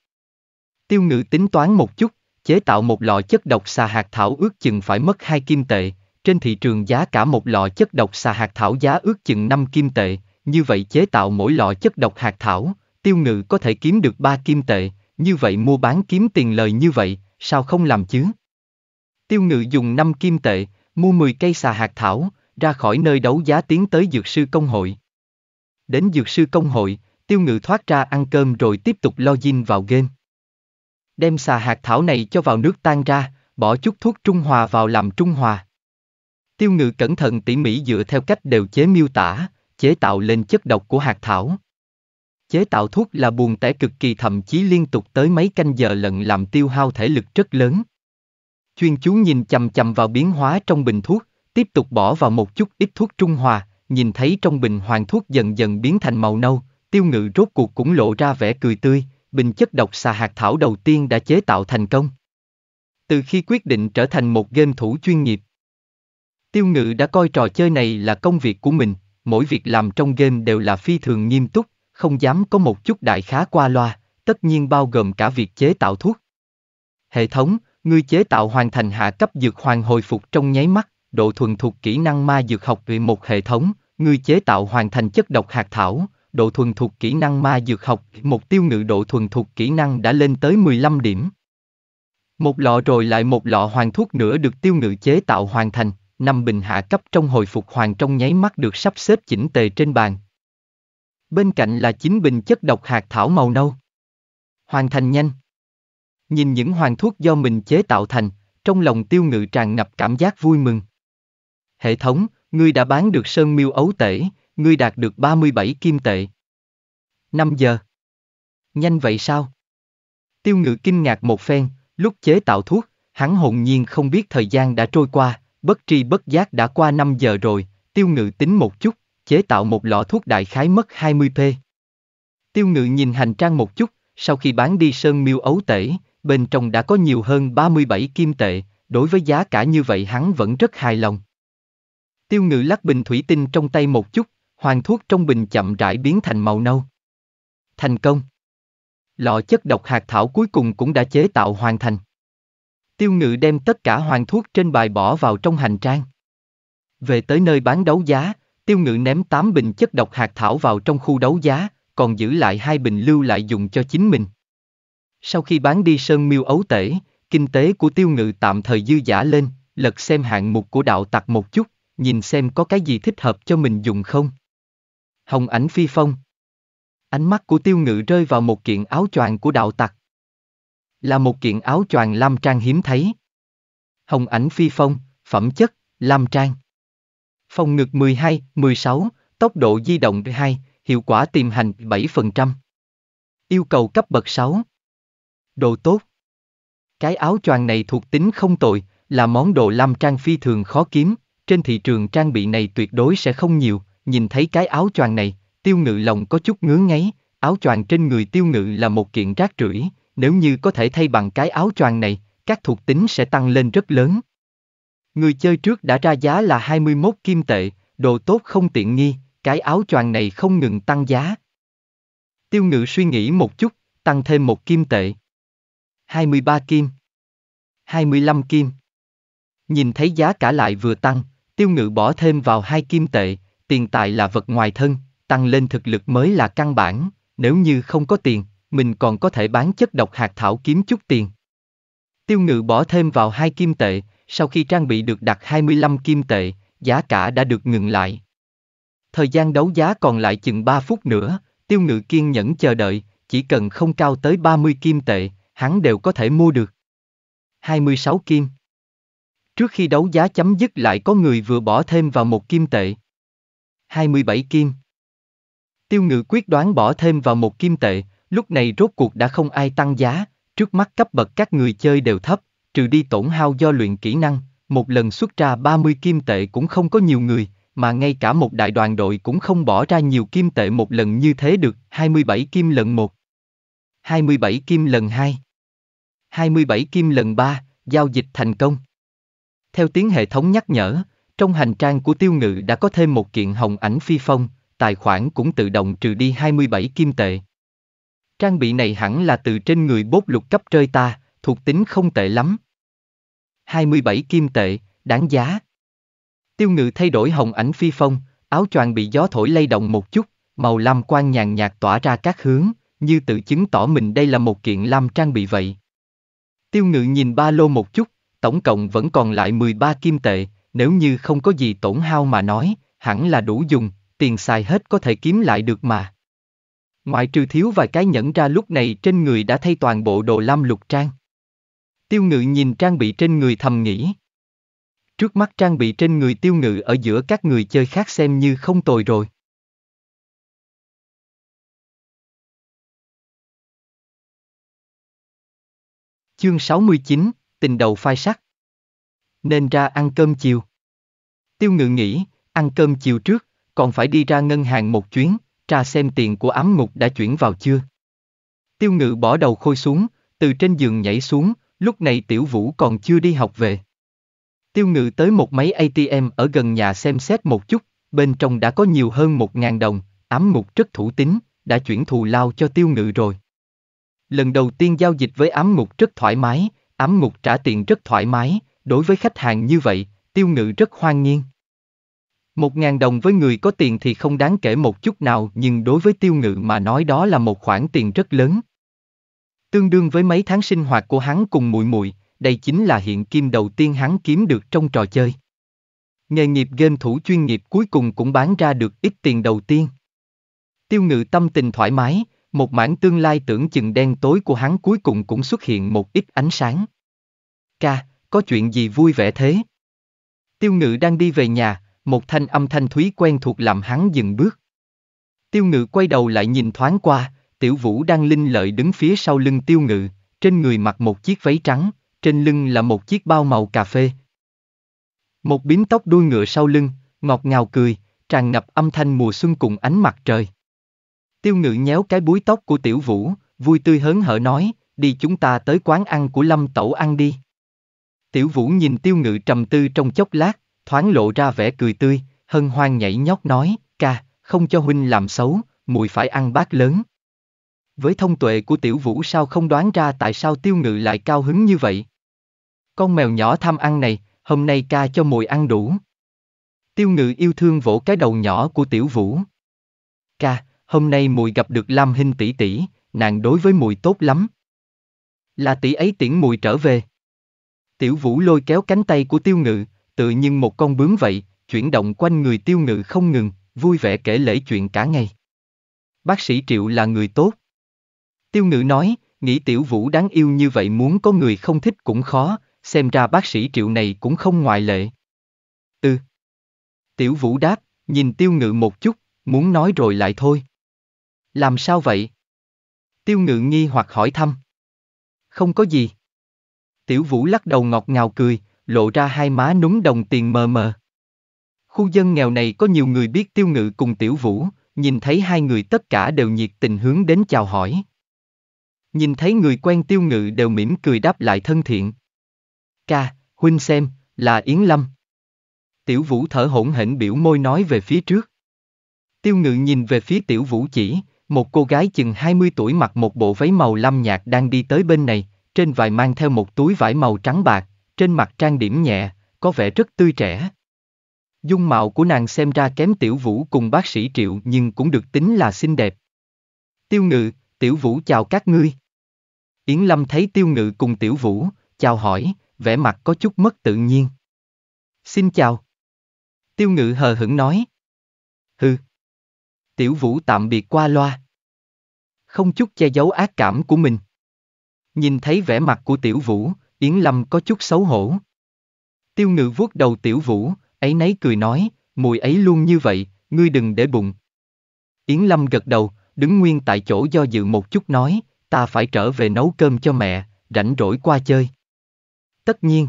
Tiêu ngự tính toán một chút, chế tạo một lọ chất độc xà hạt thảo ước chừng phải mất 2 kim tệ, trên thị trường giá cả một lọ chất độc xà hạt thảo giá ước chừng 5 kim tệ, như vậy chế tạo mỗi lọ chất độc hạt thảo, tiêu ngự có thể kiếm được 3 kim tệ, như vậy mua bán kiếm tiền lời như vậy, sao không làm chứ? Tiêu ngự dùng 5 kim tệ, mua 10 cây xà hạt thảo, ra khỏi nơi đấu giá tiến tới dược sư công hội. Đến dược sư công hội, tiêu ngự thoát ra ăn cơm rồi tiếp tục lo dinh vào game. Đem xà hạt thảo này cho vào nước tan ra, bỏ chút thuốc trung hòa vào làm trung hòa. Tiêu ngự cẩn thận tỉ mỉ dựa theo cách đều chế miêu tả, chế tạo lên chất độc của hạt thảo. Chế tạo thuốc là buồn tẻ cực kỳ thậm chí liên tục tới mấy canh giờ lận làm tiêu hao thể lực rất lớn chuyên chú nhìn chầm chầm vào biến hóa trong bình thuốc, tiếp tục bỏ vào một chút ít thuốc trung hòa, nhìn thấy trong bình hoàng thuốc dần dần biến thành màu nâu, tiêu ngự rốt cuộc cũng lộ ra vẻ cười tươi, bình chất độc xà hạt thảo đầu tiên đã chế tạo thành công. Từ khi quyết định trở thành một game thủ chuyên nghiệp, tiêu ngự đã coi trò chơi này là công việc của mình, mỗi việc làm trong game đều là phi thường nghiêm túc, không dám có một chút đại khá qua loa, tất nhiên bao gồm cả việc chế tạo thuốc. Hệ thống, Ngươi chế tạo hoàn thành hạ cấp dược hoàn hồi phục trong nháy mắt, độ thuần thuộc kỹ năng ma dược học về một hệ thống, ngươi chế tạo hoàn thành chất độc hạt thảo, độ thuần thuộc kỹ năng ma dược học, một tiêu ngự độ thuần thuộc kỹ năng đã lên tới 15 điểm. Một lọ rồi lại một lọ hoàng thuốc nữa được tiêu ngự chế tạo hoàn thành, năm bình hạ cấp trong hồi phục hoàn trong nháy mắt được sắp xếp chỉnh tề trên bàn. Bên cạnh là chín bình chất độc hạt thảo màu nâu. Hoàn thành nhanh. Nhìn những hoàng thuốc do mình chế tạo thành, trong lòng tiêu ngự tràn ngập cảm giác vui mừng. Hệ thống, ngươi đã bán được sơn miêu ấu tể, ngươi đạt được 37 kim tệ. 5 giờ. Nhanh vậy sao? Tiêu ngự kinh ngạc một phen, lúc chế tạo thuốc, hắn hồn nhiên không biết thời gian đã trôi qua, bất tri bất giác đã qua 5 giờ rồi, tiêu ngự tính một chút, chế tạo một lọ thuốc đại khái mất 20p. Tiêu ngự nhìn hành trang một chút, sau khi bán đi sơn miêu ấu tể, bên trong đã có nhiều hơn 37 kim tệ, đối với giá cả như vậy hắn vẫn rất hài lòng. Tiêu ngự lắc bình thủy tinh trong tay một chút, hoàng thuốc trong bình chậm rãi biến thành màu nâu. Thành công! Lọ chất độc hạt thảo cuối cùng cũng đã chế tạo hoàn thành. Tiêu ngự đem tất cả hoàng thuốc trên bài bỏ vào trong hành trang. Về tới nơi bán đấu giá, tiêu ngự ném 8 bình chất độc hạt thảo vào trong khu đấu giá, còn giữ lại hai bình lưu lại dùng cho chính mình. Sau khi bán đi sơn miêu ấu tể, kinh tế của tiêu ngự tạm thời dư giả lên, lật xem hạng mục của đạo tặc một chút, nhìn xem có cái gì thích hợp cho mình dùng không. Hồng ảnh phi phong. Ánh mắt của tiêu ngự rơi vào một kiện áo choàng của đạo tặc. Là một kiện áo choàng lam trang hiếm thấy. Hồng ảnh phi phong, phẩm chất, lam trang. Phong ngực 12, 16, tốc độ di động 2, hiệu quả tiềm hành 7%. Yêu cầu cấp bậc 6. Đồ tốt. Cái áo choàng này thuộc tính không tội, là món đồ lam trang phi thường khó kiếm, trên thị trường trang bị này tuyệt đối sẽ không nhiều, nhìn thấy cái áo choàng này, tiêu ngự lòng có chút ngứa ngáy, áo choàng trên người tiêu ngự là một kiện rác rưởi, nếu như có thể thay bằng cái áo choàng này, các thuộc tính sẽ tăng lên rất lớn. Người chơi trước đã ra giá là 21 kim tệ, đồ tốt không tiện nghi, cái áo choàng này không ngừng tăng giá. Tiêu ngự suy nghĩ một chút, tăng thêm một kim tệ. 23 kim. 25 kim. Nhìn thấy giá cả lại vừa tăng, tiêu ngự bỏ thêm vào hai kim tệ, tiền tài là vật ngoài thân, tăng lên thực lực mới là căn bản, nếu như không có tiền, mình còn có thể bán chất độc hạt thảo kiếm chút tiền. Tiêu ngự bỏ thêm vào hai kim tệ, sau khi trang bị được đặt 25 kim tệ, giá cả đã được ngừng lại. Thời gian đấu giá còn lại chừng 3 phút nữa, tiêu ngự kiên nhẫn chờ đợi, chỉ cần không cao tới 30 kim tệ, hắn đều có thể mua được. 26 kim Trước khi đấu giá chấm dứt lại có người vừa bỏ thêm vào một kim tệ. 27 kim Tiêu ngự quyết đoán bỏ thêm vào một kim tệ, lúc này rốt cuộc đã không ai tăng giá, trước mắt cấp bậc các người chơi đều thấp, trừ đi tổn hao do luyện kỹ năng, một lần xuất ra 30 kim tệ cũng không có nhiều người, mà ngay cả một đại đoàn đội cũng không bỏ ra nhiều kim tệ một lần như thế được, 27 kim lần 1, 27 kim lần 2. 27 kim lần 3, giao dịch thành công. Theo tiếng hệ thống nhắc nhở, trong hành trang của tiêu ngự đã có thêm một kiện hồng ảnh phi phong, tài khoản cũng tự động trừ đi 27 kim tệ. Trang bị này hẳn là từ trên người bốt lục cấp trời ta, thuộc tính không tệ lắm. 27 kim tệ, đáng giá. Tiêu ngự thay đổi hồng ảnh phi phong, áo choàng bị gió thổi lay động một chút, màu lam quang nhàn nhạt tỏa ra các hướng, như tự chứng tỏ mình đây là một kiện lam trang bị vậy. Tiêu ngự nhìn ba lô một chút, tổng cộng vẫn còn lại 13 kim tệ, nếu như không có gì tổn hao mà nói, hẳn là đủ dùng, tiền xài hết có thể kiếm lại được mà. Ngoại trừ thiếu vài cái nhẫn ra lúc này trên người đã thay toàn bộ đồ lam lục trang. Tiêu ngự nhìn trang bị trên người thầm nghĩ. Trước mắt trang bị trên người tiêu ngự ở giữa các người chơi khác xem như không tồi rồi. Chương 69, tình đầu phai sắc. Nên ra ăn cơm chiều. Tiêu ngự nghĩ, ăn cơm chiều trước, còn phải đi ra ngân hàng một chuyến, tra xem tiền của ám ngục đã chuyển vào chưa. Tiêu ngự bỏ đầu khôi xuống, từ trên giường nhảy xuống, lúc này tiểu vũ còn chưa đi học về. Tiêu ngự tới một máy ATM ở gần nhà xem xét một chút, bên trong đã có nhiều hơn một ngàn đồng, ám ngục rất thủ tính, đã chuyển thù lao cho tiêu ngự rồi. Lần đầu tiên giao dịch với ám ngục rất thoải mái, ám ngục trả tiền rất thoải mái, đối với khách hàng như vậy, tiêu ngự rất hoan nghiêng. Một ngàn đồng với người có tiền thì không đáng kể một chút nào nhưng đối với tiêu ngự mà nói đó là một khoản tiền rất lớn. Tương đương với mấy tháng sinh hoạt của hắn cùng Mùi Mùi, đây chính là hiện kim đầu tiên hắn kiếm được trong trò chơi. Nghề nghiệp game thủ chuyên nghiệp cuối cùng cũng bán ra được ít tiền đầu tiên. Tiêu ngự tâm tình thoải mái, một mảng tương lai tưởng chừng đen tối của hắn cuối cùng cũng xuất hiện một ít ánh sáng. Ca, có chuyện gì vui vẻ thế? Tiêu ngự đang đi về nhà, một thanh âm thanh thúy quen thuộc làm hắn dừng bước. Tiêu ngự quay đầu lại nhìn thoáng qua, tiểu vũ đang linh lợi đứng phía sau lưng tiêu ngự, trên người mặc một chiếc váy trắng, trên lưng là một chiếc bao màu cà phê. Một bím tóc đuôi ngựa sau lưng, ngọt ngào cười, tràn ngập âm thanh mùa xuân cùng ánh mặt trời. Tiêu ngự nhéo cái búi tóc của tiểu vũ, vui tươi hớn hở nói, đi chúng ta tới quán ăn của lâm tẩu ăn đi. Tiểu vũ nhìn tiêu ngự trầm tư trong chốc lát, thoáng lộ ra vẻ cười tươi, hân hoan nhảy nhót nói, ca, không cho huynh làm xấu, muội phải ăn bát lớn. Với thông tuệ của tiểu vũ sao không đoán ra tại sao tiêu ngự lại cao hứng như vậy. Con mèo nhỏ tham ăn này, hôm nay ca cho mồi ăn đủ. Tiêu ngự yêu thương vỗ cái đầu nhỏ của tiểu vũ. Ca, hôm nay mùi gặp được Lam Hinh tỷ tỷ, nàng đối với mùi tốt lắm. Là tỷ ấy tiễn mùi trở về. Tiểu Vũ lôi kéo cánh tay của Tiêu Ngự, tự như một con bướm vậy, chuyển động quanh người Tiêu Ngự không ngừng, vui vẻ kể lễ chuyện cả ngày. Bác sĩ Triệu là người tốt. Tiêu Ngự nói, nghĩ Tiểu Vũ đáng yêu như vậy muốn có người không thích cũng khó, xem ra bác sĩ Triệu này cũng không ngoại lệ. Ừ. Tiểu Vũ đáp, nhìn Tiêu Ngự một chút, muốn nói rồi lại thôi. Làm sao vậy? Tiêu ngự nghi hoặc hỏi thăm. Không có gì. Tiểu vũ lắc đầu ngọt ngào cười, lộ ra hai má núm đồng tiền mờ mờ. Khu dân nghèo này có nhiều người biết tiêu ngự cùng tiểu vũ, nhìn thấy hai người tất cả đều nhiệt tình hướng đến chào hỏi. Nhìn thấy người quen tiêu ngự đều mỉm cười đáp lại thân thiện. Ca, huynh xem, là Yến Lâm. Tiểu vũ thở hổn hển biểu môi nói về phía trước. Tiêu ngự nhìn về phía tiểu vũ chỉ, một cô gái chừng 20 tuổi mặc một bộ váy màu lam nhạt đang đi tới bên này, trên vai mang theo một túi vải màu trắng bạc, trên mặt trang điểm nhẹ, có vẻ rất tươi trẻ. Dung mạo của nàng xem ra kém tiểu vũ cùng bác sĩ triệu nhưng cũng được tính là xinh đẹp. Tiêu ngự, tiểu vũ chào các ngươi. Yến Lâm thấy tiêu ngự cùng tiểu vũ, chào hỏi, vẻ mặt có chút mất tự nhiên. Xin chào. Tiêu ngự hờ hững nói. Hừ, Tiểu Vũ tạm biệt qua loa. Không chút che giấu ác cảm của mình. Nhìn thấy vẻ mặt của Tiểu Vũ, Yến Lâm có chút xấu hổ. Tiêu ngự vuốt đầu Tiểu Vũ, ấy nấy cười nói, mùi ấy luôn như vậy, ngươi đừng để bụng. Yến Lâm gật đầu, đứng nguyên tại chỗ do dự một chút nói, ta phải trở về nấu cơm cho mẹ, rảnh rỗi qua chơi. Tất nhiên.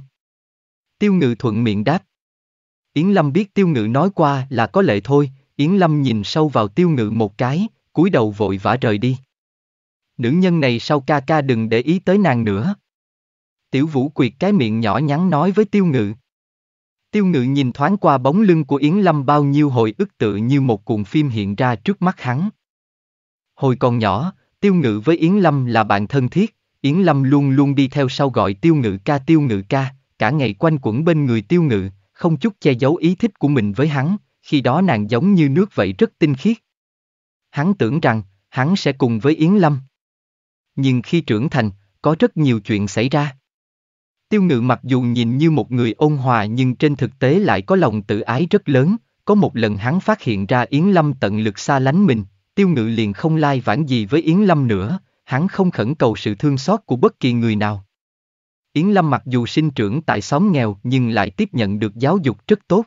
Tiêu ngự thuận miệng đáp. Yến Lâm biết tiêu ngự nói qua là có lệ thôi, Yến Lâm nhìn sâu vào tiêu ngự một cái, cúi đầu vội vã rời đi. Nữ nhân này sau ca ca đừng để ý tới nàng nữa. Tiểu vũ quyệt cái miệng nhỏ nhắn nói với tiêu ngự. Tiêu ngự nhìn thoáng qua bóng lưng của Yến Lâm bao nhiêu hồi ức tự như một cuộn phim hiện ra trước mắt hắn. Hồi còn nhỏ, tiêu ngự với Yến Lâm là bạn thân thiết, Yến Lâm luôn luôn đi theo sau gọi tiêu ngự ca tiêu ngự ca, cả ngày quanh quẩn bên người tiêu ngự, không chút che giấu ý thích của mình với hắn, khi đó nàng giống như nước vậy rất tinh khiết. Hắn tưởng rằng, hắn sẽ cùng với Yến Lâm. Nhưng khi trưởng thành, có rất nhiều chuyện xảy ra. Tiêu ngự mặc dù nhìn như một người ôn hòa nhưng trên thực tế lại có lòng tự ái rất lớn, có một lần hắn phát hiện ra Yến Lâm tận lực xa lánh mình, tiêu ngự liền không lai vãn gì với Yến Lâm nữa, hắn không khẩn cầu sự thương xót của bất kỳ người nào. Yến Lâm mặc dù sinh trưởng tại xóm nghèo nhưng lại tiếp nhận được giáo dục rất tốt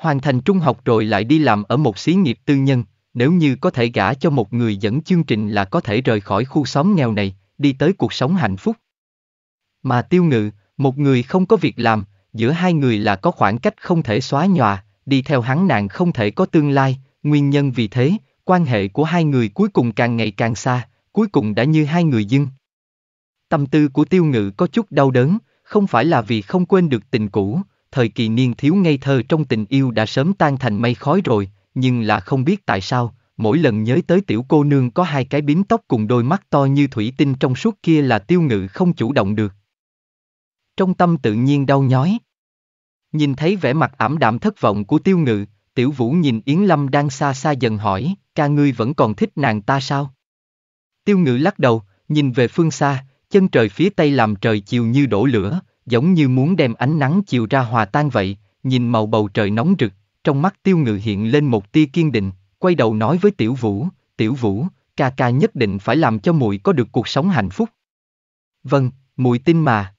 hoàn thành trung học rồi lại đi làm ở một xí nghiệp tư nhân, nếu như có thể gả cho một người dẫn chương trình là có thể rời khỏi khu xóm nghèo này, đi tới cuộc sống hạnh phúc. Mà tiêu ngự, một người không có việc làm, giữa hai người là có khoảng cách không thể xóa nhòa, đi theo hắn nàng không thể có tương lai, nguyên nhân vì thế, quan hệ của hai người cuối cùng càng ngày càng xa, cuối cùng đã như hai người dưng. Tâm tư của tiêu ngự có chút đau đớn, không phải là vì không quên được tình cũ, thời kỳ niên thiếu ngây thơ trong tình yêu đã sớm tan thành mây khói rồi, nhưng là không biết tại sao, mỗi lần nhớ tới tiểu cô nương có hai cái bím tóc cùng đôi mắt to như thủy tinh trong suốt kia là tiêu ngự không chủ động được. Trong tâm tự nhiên đau nhói. Nhìn thấy vẻ mặt ảm đạm thất vọng của tiêu ngự, tiểu vũ nhìn Yến Lâm đang xa xa dần hỏi, ca ngươi vẫn còn thích nàng ta sao? Tiêu ngự lắc đầu, nhìn về phương xa, chân trời phía tây làm trời chiều như đổ lửa, giống như muốn đem ánh nắng chiều ra hòa tan vậy, nhìn màu bầu trời nóng rực, trong mắt tiêu ngự hiện lên một tia kiên định, quay đầu nói với tiểu vũ, tiểu vũ, ca ca nhất định phải làm cho muội có được cuộc sống hạnh phúc. Vâng, muội tin mà.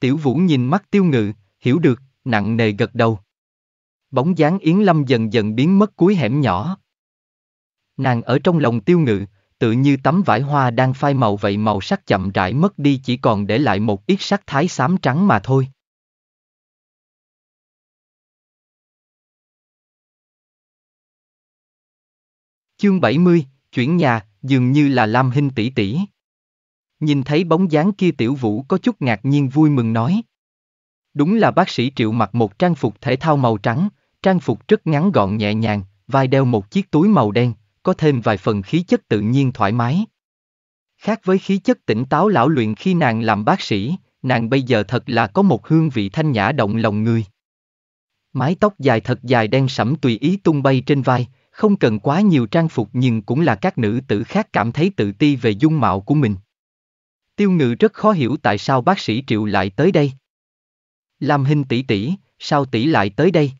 Tiểu vũ nhìn mắt tiêu ngự, hiểu được, nặng nề gật đầu. Bóng dáng Yến Lâm dần dần biến mất cuối hẻm nhỏ. Nàng ở trong lòng tiêu ngự, tự như tấm vải hoa đang phai màu vậy màu sắc chậm rãi mất đi chỉ còn để lại một ít sắc thái xám trắng mà thôi. Chương 70, chuyển nhà, dường như là Lam Hinh tỷ tỷ. Nhìn thấy bóng dáng kia tiểu vũ có chút ngạc nhiên vui mừng nói. Đúng là bác sĩ triệu mặc một trang phục thể thao màu trắng, trang phục rất ngắn gọn nhẹ nhàng, vai đeo một chiếc túi màu đen, có thêm vài phần khí chất tự nhiên thoải mái. Khác với khí chất tỉnh táo lão luyện khi nàng làm bác sĩ, nàng bây giờ thật là có một hương vị thanh nhã động lòng người. Mái tóc dài thật dài đen sẫm tùy ý tung bay trên vai, không cần quá nhiều trang phục nhưng cũng là các nữ tử khác cảm thấy tự ti về dung mạo của mình. Tiêu ngự rất khó hiểu tại sao bác sĩ Triệu lại tới đây. Làm hình tỷ tỷ, sao tỷ lại tới đây?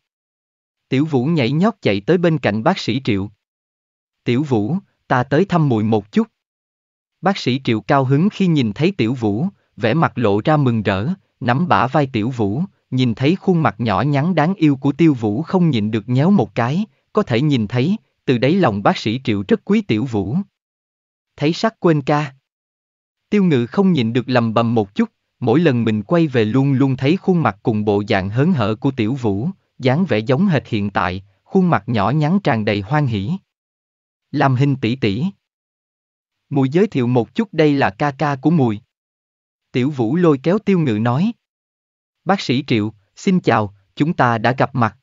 Tiểu vũ nhảy nhót chạy tới bên cạnh bác sĩ Triệu. Tiểu Vũ, ta tới thăm muội một chút. Bác sĩ Triệu cao hứng khi nhìn thấy Tiểu Vũ, vẻ mặt lộ ra mừng rỡ, nắm bả vai Tiểu Vũ, nhìn thấy khuôn mặt nhỏ nhắn đáng yêu của Tiêu Vũ không nhịn được nhéo một cái, có thể nhìn thấy, từ đấy lòng bác sĩ Triệu rất quý Tiểu Vũ. Thấy sắc quên ca. Tiêu ngự không nhịn được lầm bầm một chút, mỗi lần mình quay về luôn luôn thấy khuôn mặt cùng bộ dạng hớn hở của Tiểu Vũ, dáng vẻ giống hệt hiện tại, khuôn mặt nhỏ nhắn tràn đầy hoan hỉ làm hình tỷ tỷ. Mùi giới thiệu một chút đây là ca ca của mùi. Tiểu vũ lôi kéo tiêu ngự nói. Bác sĩ Triệu, xin chào, chúng ta đã gặp mặt.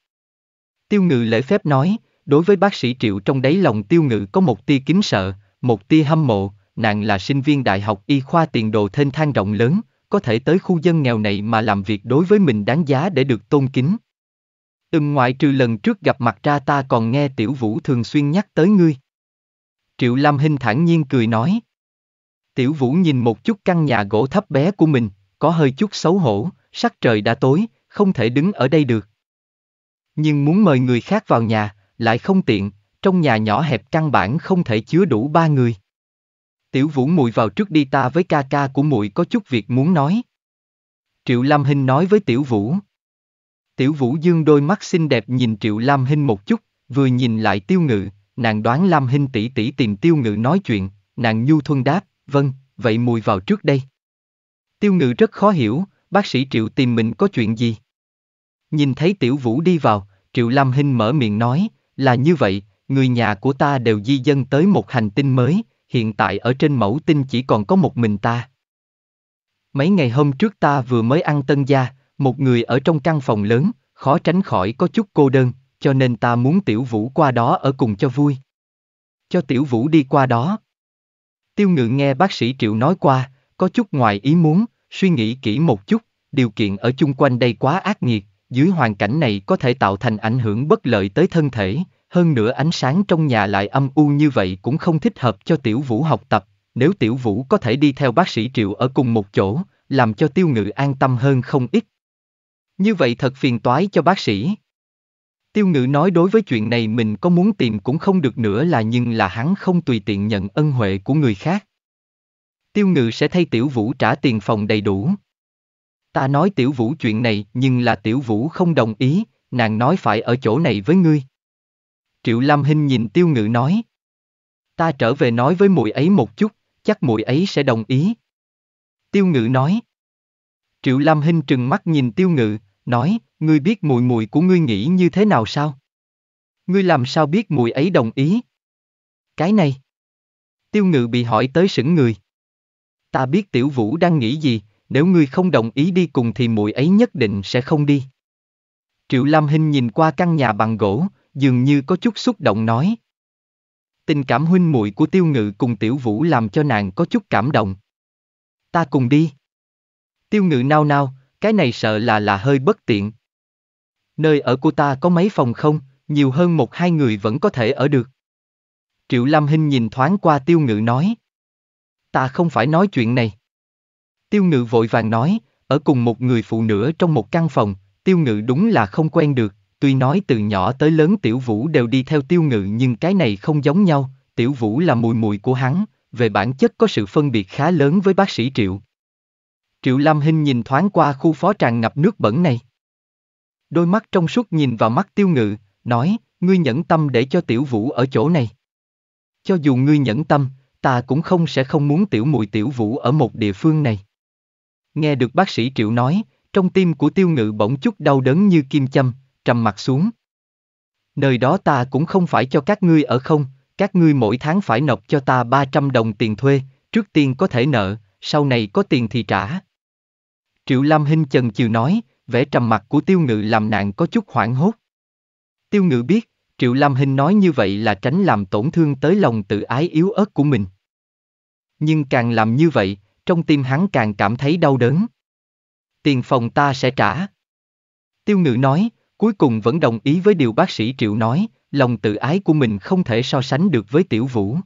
Tiêu ngự lễ phép nói, đối với bác sĩ Triệu trong đáy lòng tiêu ngự có một tia kính sợ, một tia hâm mộ, nàng là sinh viên đại học y khoa tiền đồ thênh thang rộng lớn, có thể tới khu dân nghèo này mà làm việc đối với mình đáng giá để được tôn kính. Ừm ngoại trừ lần trước gặp mặt ra ta còn nghe tiểu vũ thường xuyên nhắc tới ngươi. Triệu Lam Hinh thản nhiên cười nói. Tiểu Vũ nhìn một chút căn nhà gỗ thấp bé của mình, có hơi chút xấu hổ, sắc trời đã tối, không thể đứng ở đây được. Nhưng muốn mời người khác vào nhà, lại không tiện, trong nhà nhỏ hẹp căn bản không thể chứa đủ ba người. Tiểu Vũ muội vào trước đi ta với ca ca của muội có chút việc muốn nói. Triệu Lam Hinh nói với Tiểu Vũ. Tiểu Vũ dương đôi mắt xinh đẹp nhìn Triệu Lam Hinh một chút, vừa nhìn lại tiêu ngự, nàng đoán Lam Hinh tỷ tỷ tìm Tiêu Ngự nói chuyện, nàng nhu thuần đáp, vâng, vậy mùi vào trước đây. Tiêu Ngự rất khó hiểu, bác sĩ Triệu tìm mình có chuyện gì? Nhìn thấy Tiểu Vũ đi vào, Triệu Lam Hinh mở miệng nói, là như vậy, người nhà của ta đều di dân tới một hành tinh mới, hiện tại ở trên mẫu tinh chỉ còn có một mình ta. Mấy ngày hôm trước ta vừa mới ăn tân gia, một người ở trong căn phòng lớn, khó tránh khỏi có chút cô đơn, cho nên ta muốn tiểu vũ qua đó ở cùng cho vui. Cho tiểu vũ đi qua đó. Tiêu ngự nghe bác sĩ Triệu nói qua, có chút ngoài ý muốn, suy nghĩ kỹ một chút, điều kiện ở chung quanh đây quá ác nghiệt, dưới hoàn cảnh này có thể tạo thành ảnh hưởng bất lợi tới thân thể, hơn nữa ánh sáng trong nhà lại âm u như vậy cũng không thích hợp cho tiểu vũ học tập, nếu tiểu vũ có thể đi theo bác sĩ Triệu ở cùng một chỗ, làm cho tiêu ngự an tâm hơn không ít. Như vậy thật phiền toái cho bác sĩ. Tiêu ngữ nói đối với chuyện này mình có muốn tìm cũng không được nữa là nhưng là hắn không tùy tiện nhận ân huệ của người khác. Tiêu ngự sẽ thay tiểu vũ trả tiền phòng đầy đủ. Ta nói tiểu vũ chuyện này nhưng là tiểu vũ không đồng ý, nàng nói phải ở chỗ này với ngươi. Triệu Lam Hinh nhìn tiêu ngự nói. Ta trở về nói với muội ấy một chút, chắc muội ấy sẽ đồng ý. Tiêu ngự nói. Triệu Lam Hinh trừng mắt nhìn tiêu ngự, nói, ngươi biết mùi mùi của ngươi nghĩ như thế nào sao? Ngươi làm sao biết mùi ấy đồng ý? Cái này. Tiêu ngự bị hỏi tới sững người. Ta biết tiểu vũ đang nghĩ gì, nếu ngươi không đồng ý đi cùng thì mùi ấy nhất định sẽ không đi. Triệu Lam Hinh nhìn qua căn nhà bằng gỗ, dường như có chút xúc động nói. Tình cảm huynh muội của tiêu ngự cùng tiểu vũ làm cho nàng có chút cảm động. Ta cùng đi. Tiêu ngự nao nao, cái này sợ là là hơi bất tiện. Nơi ở của ta có mấy phòng không, nhiều hơn một hai người vẫn có thể ở được. Triệu Lam Hinh nhìn thoáng qua tiêu ngự nói. Ta không phải nói chuyện này. Tiêu ngự vội vàng nói, ở cùng một người phụ nữ trong một căn phòng, tiêu ngự đúng là không quen được, tuy nói từ nhỏ tới lớn tiểu vũ đều đi theo tiêu ngự nhưng cái này không giống nhau, tiểu vũ là mùi mùi của hắn, về bản chất có sự phân biệt khá lớn với bác sĩ Triệu. Triệu Lam Hinh nhìn thoáng qua khu phó tràn ngập nước bẩn này. Đôi mắt trong suốt nhìn vào mắt tiêu ngự, nói, ngươi nhẫn tâm để cho tiểu vũ ở chỗ này. Cho dù ngươi nhẫn tâm, ta cũng không sẽ không muốn tiểu mùi tiểu vũ ở một địa phương này. Nghe được bác sĩ Triệu nói, trong tim của tiêu ngự bỗng chút đau đớn như kim châm, trầm mặt xuống. Nơi đó ta cũng không phải cho các ngươi ở không, các ngươi mỗi tháng phải nộp cho ta 300 đồng tiền thuê, trước tiên có thể nợ, sau này có tiền thì trả. Triệu Lam Hinh chần chừ nói, vẻ trầm mặt của tiêu ngự làm nạn có chút hoảng hốt. Tiêu ngự biết, Triệu Lam Hinh nói như vậy là tránh làm tổn thương tới lòng tự ái yếu ớt của mình. Nhưng càng làm như vậy, trong tim hắn càng cảm thấy đau đớn. Tiền phòng ta sẽ trả. Tiêu ngự nói, cuối cùng vẫn đồng ý với điều bác sĩ Triệu nói, lòng tự ái của mình không thể so sánh được với tiểu vũ.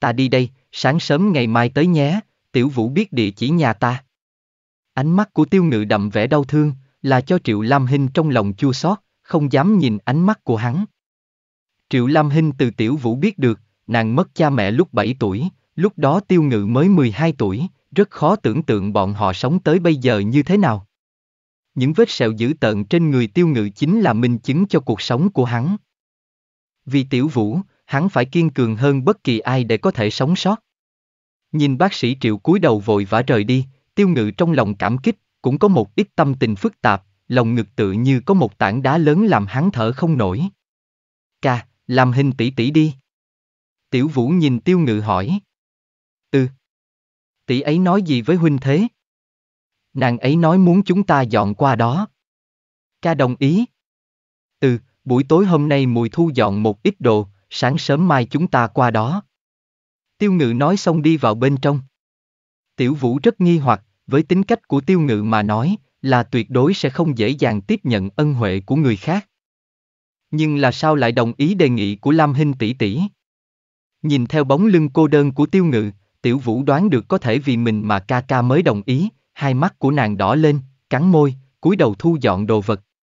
Ta đi đây, sáng sớm ngày mai tới nhé, tiểu vũ biết địa chỉ nhà ta. Ánh mắt của tiêu ngự đậm vẻ đau thương, là cho Triệu Lam Hinh trong lòng chua xót, không dám nhìn ánh mắt của hắn. Triệu Lam Hinh từ tiểu vũ biết được, nàng mất cha mẹ lúc 7 tuổi, lúc đó tiêu ngự mới 12 tuổi, rất khó tưởng tượng bọn họ sống tới bây giờ như thế nào. Những vết sẹo dữ tợn trên người tiêu ngự chính là minh chứng cho cuộc sống của hắn. Vì tiểu vũ, hắn phải kiên cường hơn bất kỳ ai để có thể sống sót. Nhìn bác sĩ Triệu cúi đầu vội vã rời đi, Tiêu ngự trong lòng cảm kích, cũng có một ít tâm tình phức tạp, lòng ngực tự như có một tảng đá lớn làm hắn thở không nổi. Ca, làm hình tỷ tỷ đi. Tiểu vũ nhìn tiêu ngự hỏi. Ừ. Tỷ ấy nói gì với huynh thế? Nàng ấy nói muốn chúng ta dọn qua đó. Ca đồng ý. Ừ, buổi tối hôm nay mùi thu dọn một ít đồ, sáng sớm mai chúng ta qua đó. Tiêu ngự nói xong đi vào bên trong. Tiểu Vũ rất nghi hoặc, với tính cách của tiêu ngự mà nói, là tuyệt đối sẽ không dễ dàng tiếp nhận ân huệ của người khác. Nhưng là sao lại đồng ý đề nghị của Lam Hinh tỷ tỷ? Nhìn theo bóng lưng cô đơn của tiêu ngự, tiểu vũ đoán được có thể vì mình mà ca ca mới đồng ý, hai mắt của nàng đỏ lên, cắn môi, cúi đầu thu dọn đồ vật.